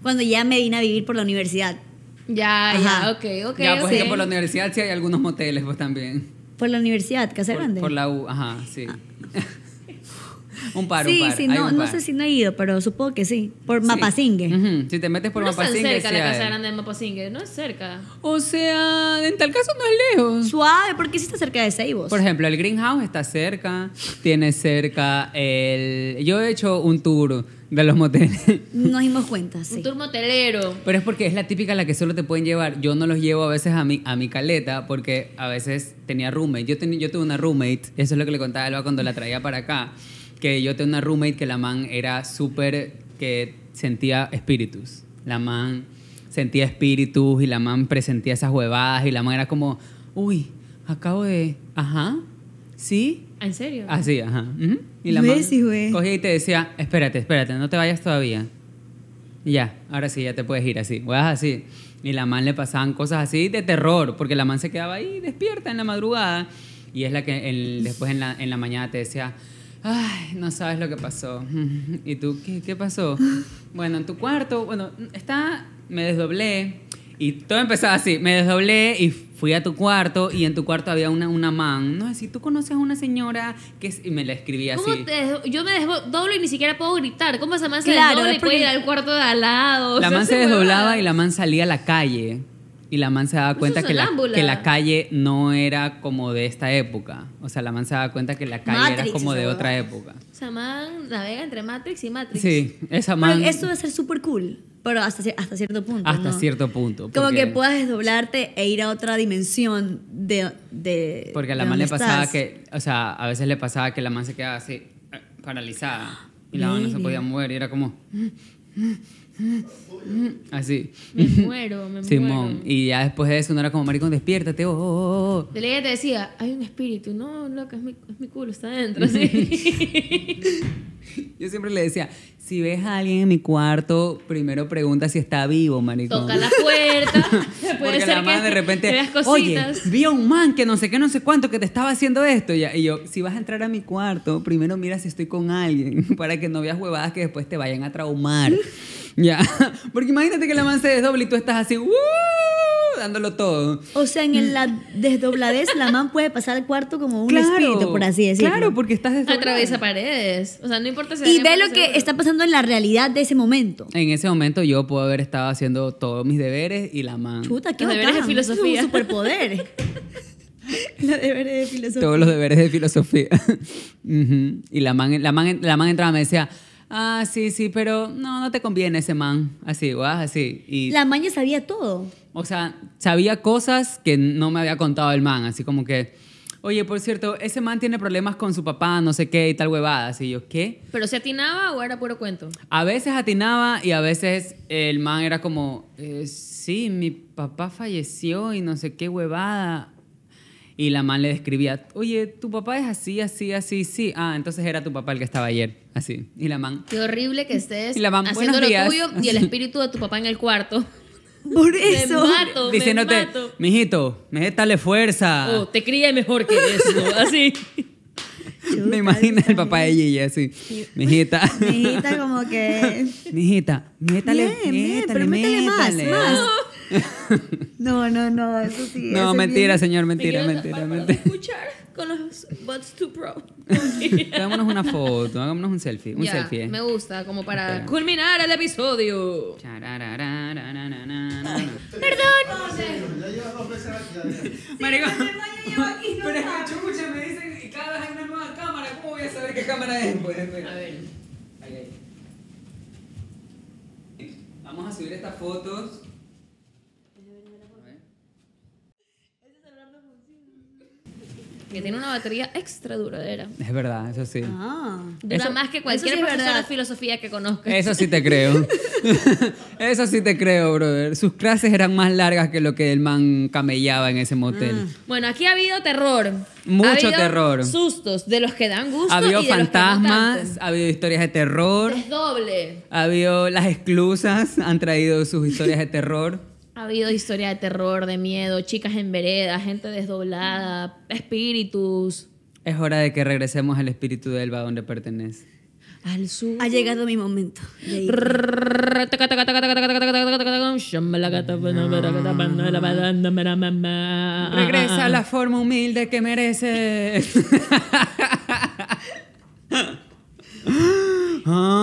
cuando ya me vine a vivir por la universidad. Ya, ya, ok, ok. Ya, pues okay. que por la universidad sí hay algunos moteles, pues también. Por la universidad, Casa Grande. Por la U, ajá, sí. Ah. un par, un par. Sí, no, no sé si no he ido, pero supongo que sí. Por Mapasingue. Si te metes por Mapasingue. No es cerca la Casa Grande de Mapasingue, no es cerca. O sea, en tal caso no es lejos. Suave, porque sí está cerca de Seibos. Por ejemplo, el Greenhouse está cerca, tiene cerca el. Yo he hecho un tour de los moteles. Nos dimos cuenta, sí. Un motelero. Pero es porque es la típica la que solo te pueden llevar. Yo no los llevo a veces a mi, a mi caleta porque a veces tenía roommate. Yo, tenía yo tuve una roommate, eso es lo que le contaba a cuando la traía para acá, que yo tenía una roommate que la man era súper, que sentía espíritus. La man sentía espíritus y la man presentía esas huevadas y la man era como, uy, acabo de, ajá, sí, ¿Ah, ¿En serio? Así, ah, ajá. Y la mamá cogía y te decía, espérate, espérate, no te vayas todavía. ya, ahora sí, ya te puedes ir así. Weas así. Y la man le pasaban cosas así de terror, porque la man se quedaba ahí despierta en la madrugada. Y es la que después en la, en la mañana te decía, ay, no sabes lo que pasó. ¿Y tú qué, qué pasó? Bueno, en tu cuarto, bueno, está, me desdoblé y todo empezaba así. Me desdoblé y fui a tu cuarto y en tu cuarto había una, una man. No, sé si tú conoces a una señora que y me la escribía así. te yo me desdoblo y ni siquiera puedo gritar. ¿Cómo esa man se claro, desdobla y puede ir al cuarto de al lado? La man se desdoblaba y la man salía a la calle y la man se daba cuenta que la, que la, calle no era como de esta época. O sea, la man se daba cuenta que la calle era como de otra época. O sea, man navega entre Matrix y Matrix. Sí, esa man... Eso esto debe ser súper cool, pero hasta, cierto punto. Hasta cierto punto. Como que puedas desdoblarte e ir a otra dimensión de... porque a la man le pasaba que, o sea, a veces le pasaba que la man se quedaba así, eh, paralizada. Y la man no se podía mover y era como... Así. Me muero, me Simón. Y ya después de eso, no era como, maricón, despiértate. Oh, oh, oh, oh". te decía, hay un espíritu. No, loca, es mi, culo, está adentro. Yo siempre le decía, si ves a alguien en mi cuarto, primero pregunta si está vivo, maricón. Toca la puerta. Puede Porque de repente, oye, vi a un man que no sé qué, no sé cuánto, que te estaba haciendo esto. Y yo, si vas a entrar a mi cuarto, primero mira si estoy con alguien, para que no veas huevadas que después te vayan a traumar. Ya. Porque imagínate que la man se desdobla y tú estás así, ¡uh! dándolo todo. O sea, en mm. la desdobladez la man puede pasar al cuarto como un espíritu, por así decirlo. Claro, porque estás desdoblada. Atraviesa paredes. O sea, no importa si... Y ve lo que está pasando en la realidad de ese momento. En ese momento yo puedo haber estado haciendo todos mis deberes y la man... Chuta, qué Los deberes de filosofía. Es un superpoder. Los deberes de filosofía. Todos los deberes de filosofía. Y la man, la, man, la man entraba y me decía ah, sí, sí, pero no, no te conviene ese man, así, guau, así. Y, La maña sabía todo. o sea, sabía cosas que no me había contado el man, así como que, oye, por cierto, ese man tiene problemas con su papá, no sé qué, y tal huevada, así yo, ¿qué? ¿Pero se atinaba o era puro cuento? A veces atinaba y a veces el man era como, eh, sí, mi papá falleció y no sé qué huevada y la man le describía, oye, tu papá es así, así, así, sí. Ah, entonces era tu papá el que estaba ayer, así. Y la man... Qué horrible que estés y la man, haciendo lo días. tuyo y el espíritu de tu papá en el cuarto. Por eso. Me mato, Diciéndote, me mato. mijito, métale fuerza. Oh, te cría mejor que eso, así. me imagino el papá de Gigi así. Mijita. Mijita, como que. Mijita, métale, métale, métale, más, ¿ah?". más. No, no, no, eso sí. No, mentira, señor, mentira, mentira, mentira, mentira. escuchar con los Buds 2 Pro. Hagámonos una foto, hagámonos un selfie. Un selfie. Eh. Me gusta, como para culminar el episodio. Perdón. Maricón. Pero escucha, me dicen que cada vez hay una nueva cámara. ¿Cómo voy a saber qué cámara es? Pues, pues. A ver. Vamos a subir estas fotos que tiene una batería extra duradera. Es verdad, eso sí. Ah, dura más que cualquier sí de filosofía que conozca. Eso sí te creo. eso sí te creo, brother. Sus clases eran más largas que lo que el man camellaba en ese motel. Ah. Bueno, aquí ha habido terror. Mucho terror. Sustos, de los que dan gusto. Ha habido y fantasmas, ha habido historias de terror. Es doble. Ha habido las esclusas, han traído sus historias de terror. Ha habido historia de terror, de miedo, chicas en vereda, gente desdoblada, espíritus. Es hora de que regresemos al espíritu del Elba donde pertenece. Al sur. Ha llegado mi momento. Regresa a la forma humilde que mereces. Ah.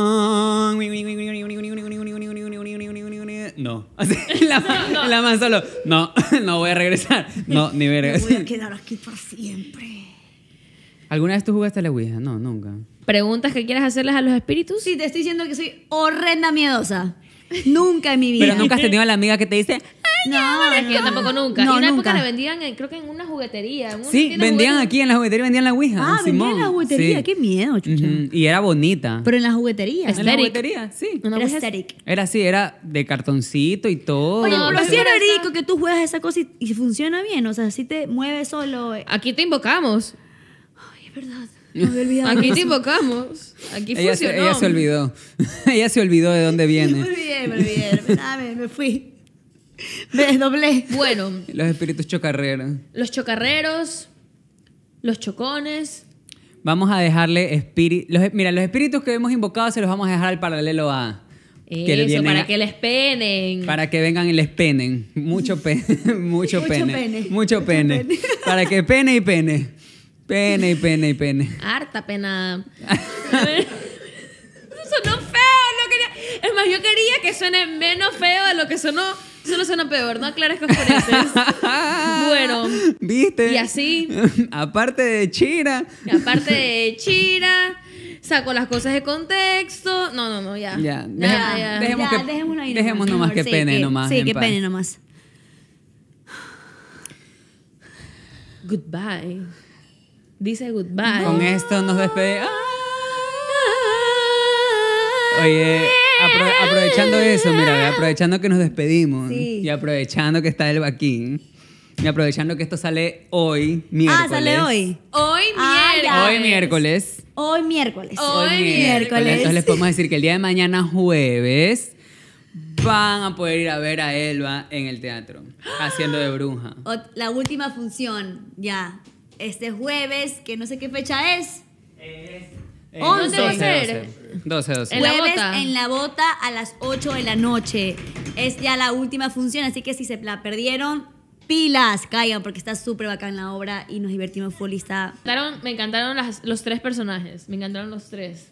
no. la, no. la solo, no, no voy a regresar. No, ni verga. Me voy a quedar aquí para siempre. ¿Alguna vez tú jugaste a la Ouija? No, nunca. ¿Preguntas que quieras hacerles a los espíritus? Sí, te estoy diciendo que soy horrenda miedosa. Nunca en mi vida. Pero nunca has este- tenido a la amiga que te dice, ay, no, yo tampoco nunca. y en una época la vendían, eh, creo que en una juguetería. En sí, vendían aquí en la juguetería, vendían la Ouija. Ah, vendían en la juguetería, qué miedo, chucha. Y era bonita. Pero en la juguetería. En la juguetería, sí. era aesthetic. Era así, era de cartoncito y todo. Oye, pero hacía era rico que tú juegas esa cosa y, y funciona bien, o sea, si te mueves solo. Eh. Aquí te invocamos. Ay, es verdad. Aquí te invocamos. Aquí ella Se, ella se olvidó. ella se olvidó de dónde viene. me olvidé, me olvidé. Ah, me, me fui. Me desdoblé. Bueno. Los espíritus chocarreros. Los chocarreros, los chocones. Vamos a dejarle espíritus. Mira, los espíritus que hemos invocado se los vamos a dejar al paralelo A. Que Eso, para que les penen. Para que vengan y les penen. Mucho, mucho, pene. Mucho pene. Mucho pene. para que pene y pene. Pene y pene y pene. Harta pena. sonó feo, no quería. Es más, yo quería que suene menos feo de lo que sonó. no suena peor, no es que eso. bueno. ¿Viste? Y así. aparte de Chira. aparte de Chira. Saco las cosas de contexto. No, no, no, ya. Ya, ya, ya, ya. Dejemos, que, Dejemos nomás, que pene nomás. Sí, que pene nomás. Goodbye dice goodbye. Con esto nos despedimos. Ah. Oye, aprovechando eso, mira, aprovechando que nos despedimos y aprovechando que está el vaquín. Y aprovechando que esto sale hoy, miércoles. Ah, sale hoy. Hoy ah, miércoles. hoy miércoles. Hoy miércoles. Hoy miércoles. Entonces les podemos decir que el día de mañana, jueves, van a poder ir a ver a Elba en el teatro, haciendo de bruja. La última función, ya este jueves, que no sé qué fecha es. 11 eh, 12, En la Jueves bota. en la bota a las 8 de la noche. Es ya la última función, así que si se la perdieron, pilas, caigan, porque está súper bacán la obra y nos divertimos full Me encantaron, los tres personajes. Me encantaron los tres.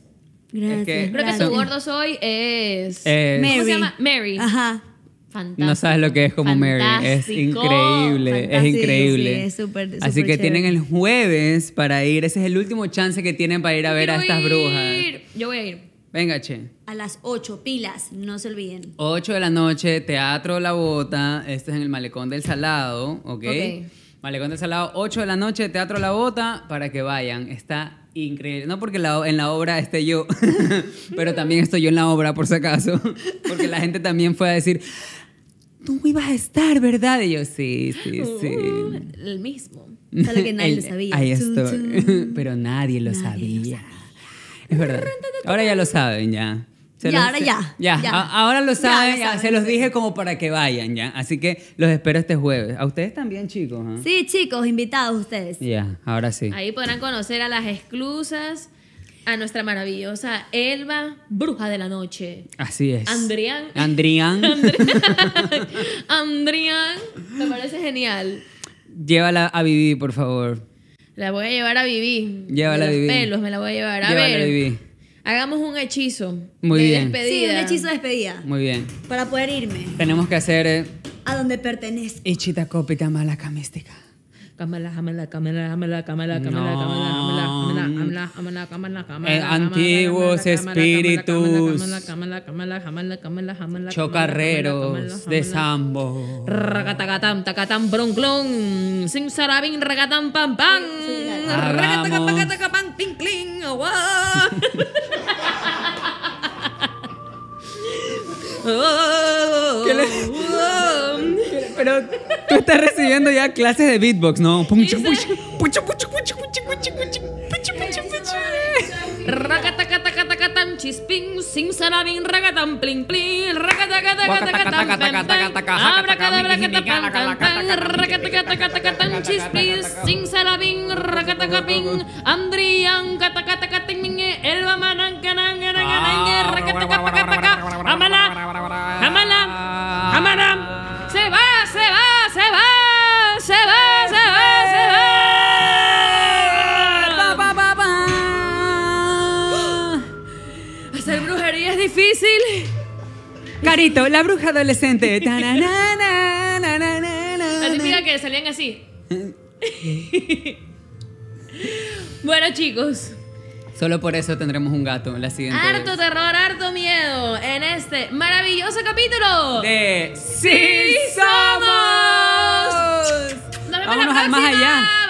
Gracias. Creo que su gordo soy es. Mary. Mary. Ajá. No sabes lo que es como Mary. Es increíble, es increíble. Así que tienen el jueves para ir. Ese es el último chance que tienen para ir a ver a estas brujas. Yo voy a ir. Venga, che. A las ocho, pilas, no se olviden. 8 de la noche, Teatro La Bota. Este es en el Malecón del Salado, ¿ok? okay. Malecón del Salado, 8 de la noche, Teatro La Bota, para que vayan. Está increíble. No porque en la obra esté yo, pero también estoy yo en la obra, por si acaso. Porque la gente también fue a decir, tú ibas a estar, ¿verdad? Y yo, sí, sí, uh, sí. el mismo. Solo que nadie lo sabía. Ahí estoy. Pero nadie lo, sabía. Es verdad. Ahora ya lo saben, ya. ya, ahora ya. Ya, ahora lo saben, se los dije como para que vayan, ya. Así que los espero este jueves. A ustedes también, chicos. ¿ah? Sí, chicos, invitados ustedes. Ya, ahora sí. Ahí podrán conocer a las exclusas a nuestra maravillosa Elba, bruja de la noche. Así es. Andrián. Andrián. Andrián. Me parece genial. Llévala a vivir, por favor. La voy a llevar a vivir. Llévala a vivir. pelos me la voy a llevar. A Llévala ver. A vivir. Hagamos un hechizo. Muy bien. Sí, un hechizo de despedida. Muy bien. Para poder irme. Tenemos que hacer. Eh, a donde pertenezco. Hechita copita mala camística. Camela, jamela, camela, jamela, camela, camela, camela, antiguos espíritus chocarreros de sambo. sin pam, pam, Pero tú estás recibiendo ya clases de beatbox, ¿no? pucho, Rakata kata kata katan cisping sing sanaming rakatam pling pling rakata kata kata kata kata kata kata kata kata kata kata rakata kata kata kata katan cisping sing sanaming rakata kaping andri yang kata kata kata minge elwa manang kanang kanang kanang rakata kata kata kata amala amala amala difícil. Carito, la bruja adolescente. La típica que salían así. bueno, chicos. Solo por eso tendremos un gato en la siguiente. Harto terror, harto miedo en este maravilloso capítulo de Sí, somos. Nos vemos más allá.